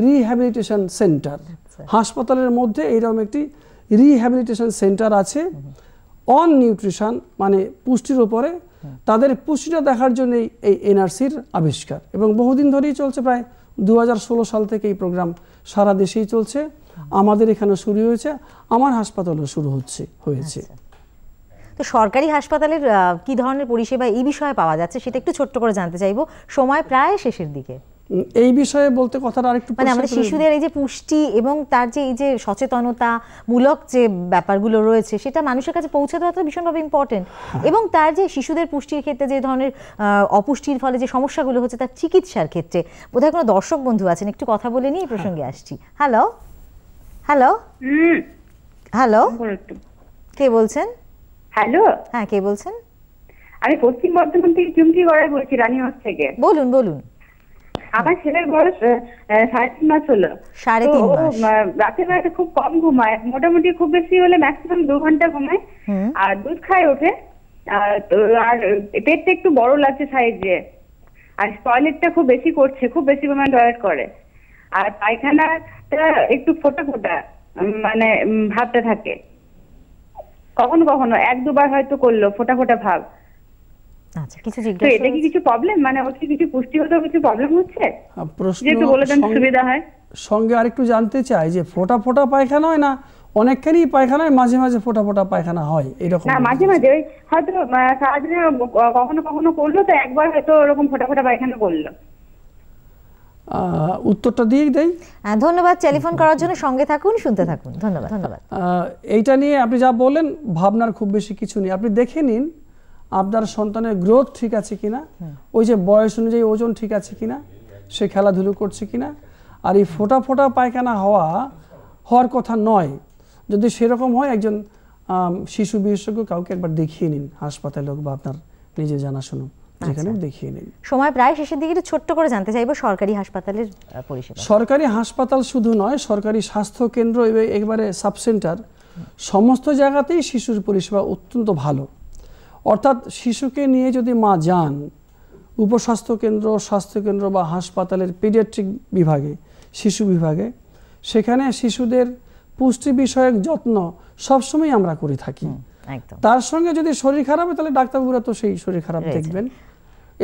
রিহ্যাবিলিটেশন সেন্টার আচ্ছা। হাসপাতালের মধ্যে এইরকম একটি রিহ্যাবিলিটেশন সেন্টার আছে অন নিউট্রিশন মানে পুষ্টির উপরে তাদের পুষ্টিটা দেখার জন্যই এই এনআরসির আবিষ্কার এবং বহুদিন ধরেই চলছে প্রায় দু সাল থেকে এই প্রোগ্রাম সারা দেশেই চলছে আমাদের এখানে শুরু হয়েছে আমার হাসপাতালও শুরু হচ্ছে হয়েছে আচ্ছা। তো সরকারি হাসপাতালের কি ধরনের পরিষেবা এই বিষয়ে পাওয়া যাচ্ছে সেটা একটু ছোট্ট করে জানতে চাইব সময় প্রায় শেষের দিকে এই বিষয়ে বলতে কথাটা আরেকটু মানে আমাদের শিশুদের এই যে পুষ্টি এবং তার যে এই যে সচেতনতা মূলক যে ব্যাপারগুলো রয়েছে সেটা মানুষের কাছে পৌঁছে দেওয়া তো ভীষণভাবে ইম্পর্টেন্ট হ্যাঁ। এবং তার যে শিশুদের পুষ্টির ক্ষেত্রে যে ধরনের অপুষ্টির ফলে যে সমস্যাগুলো হচ্ছে তার চিকিৎসার ক্ষেত্রে বোধহয় কোনো দর্শক বন্ধু আছেন একটু কথা বলে নিয়ে হ্যাঁ। প্রসঙ্গে আসছি হ্যালো হ্যালো হ্যালো কে বলছেন হ্যালো হ্যাঁ কে বলছেন আমি পশ্চিম বর্ধমান থেকে চুমকি গড়াই বলছি রানীগঞ্জ থেকে বলুন বলুন আমার ছেলের বয়স সাড়ে তিন মাস হলো রাতের বেলাটা খুব কম ঘুমায় মোটামুটি খুব বেশি হলে ম্যাক্সিমাম দু ঘন্টা ঘুমায় আর দুধ খায় ওঠে আর পেটটা একটু বড় লাগছে সাইজে আর টয়লেটটা খুব বেশি করছে খুব বেশি পরিমাণ টয়লেট করে আর পায়খানাটা একটু ফোটা ফোটা মানে ভাবতে থাকে কখনো কখনো এক দুবার হয়তো করলো ফোটা ফোটা ভাব আচ্ছা কিছু জিজ্ঞাসা এটা কি কিছু প্রবলেম মানে ওর কিছু পুষ্টিগত কিছু প্রবলেম হচ্ছে প্রশ্ন বলে দেন সুবিধা হয় সঙ্গে আরেকটু জানতে চাই যে ফোটা ফোটা পায়খানা হয় না অনেকখানি পায়খানা মাঝে মাঝে ফোটা ফোটা পায়খানা হয় এরকম না মাঝে মাঝে হয়তো সারাদিনে কখনো কখনো করলো তো একবার হয়তো ওরকম ফোটা ফোটা পায়খানা করলো উত্তরটা দিয়ে দেয় ধন্যবাদ টেলিফোন করার জন্য সঙ্গে থাকুন শুনতে থাকুন ধন্যবাদ ধন্যবাদ এইটা নিয়ে আপনি যা বললেন ভাবনার খুব বেশি কিছু নেই আপনি দেখে নিন আপনার সন্তানের গ্রোথ ঠিক আছে কিনা হ্যাঁ। ওই যে বয়স অনুযায়ী ওজন ঠিক আছে কিনা সে খেলাধুলো করছে কিনা আর এই ফোটা ফোটা পায়খানা হওয়া হওয়ার কথা নয় যদি সেরকম হয় একজন শিশু বিশেষজ্ঞ কাউকে একবার দেখিয়ে নিন হাসপাতালে হোক বা আপনার নিজে জানাশুনো যেখানে আচ্ছা। দেখিয়ে নিন সময় প্রায় শেষের দিকে ছোট্ট করে জানতে চাইবো সরকারি হাসপাতালের পরিষেবা সরকারি হাসপাতাল শুধু নয় সরকারি স্বাস্থ্য কেন্দ্র একবারে সাবসেন্টার সমস্ত জায়গাতেই শিশুর পরিষেবা অত্যন্ত ভালো অর্থাৎ শিশুকে নিয়ে যদি মা যান উপস্বাস্থ্য কেন্দ্র স্বাস্থ্যকেন্দ্র বা হাসপাতালের পিডিয়াট্রিক বিভাগে শিশু বিভাগে সেখানে শিশুদের পুষ্টি বিষয়ক যত্ন সবসময় আমরা করে থাকি তার সঙ্গে যদি শরীর খারাপ হয় তাহলে ডাক্তারবাবুরা তো সেই শরীর খারাপ দেখবেন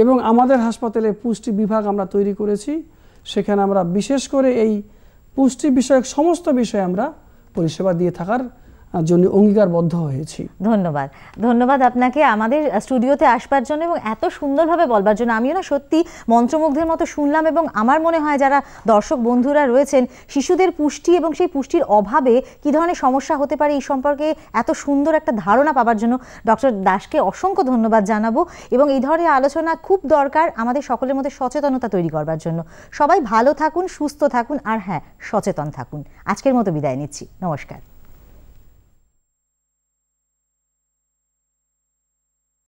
এবং আমাদের হাসপাতালে পুষ্টি বিভাগ আমরা তৈরি করেছি সেখানে আমরা বিশেষ করে এই পুষ্টি বিষয়ক সমস্ত বিষয়ে আমরা পরিষেবা দিয়ে থাকার জন্য অঙ্গীকারবদ্ধ হয়েছি ধন্যবাদ ধন্যবাদ আপনাকে আমাদের স্টুডিওতে আসবার জন্য এবং এত সুন্দরভাবে বলবার জন্য আমিও না সত্যি মন্ত্রমুগ্ধের মতো শুনলাম এবং আমার মনে হয় যারা দর্শক বন্ধুরা রয়েছেন শিশুদের পুষ্টি এবং সেই পুষ্টির অভাবে কি ধরনের সমস্যা হতে পারে এই সম্পর্কে এত সুন্দর একটা ধারণা পাবার জন্য ডক্টর দাসকে অসংখ্য ধন্যবাদ জানাবো এবং এই ধরনের আলোচনা খুব দরকার আমাদের সকলের মধ্যে সচেতনতা তৈরি করবার জন্য সবাই ভালো থাকুন সুস্থ থাকুন আর হ্যাঁ সচেতন থাকুন আজকের মতো বিদায় নিচ্ছি নমস্কার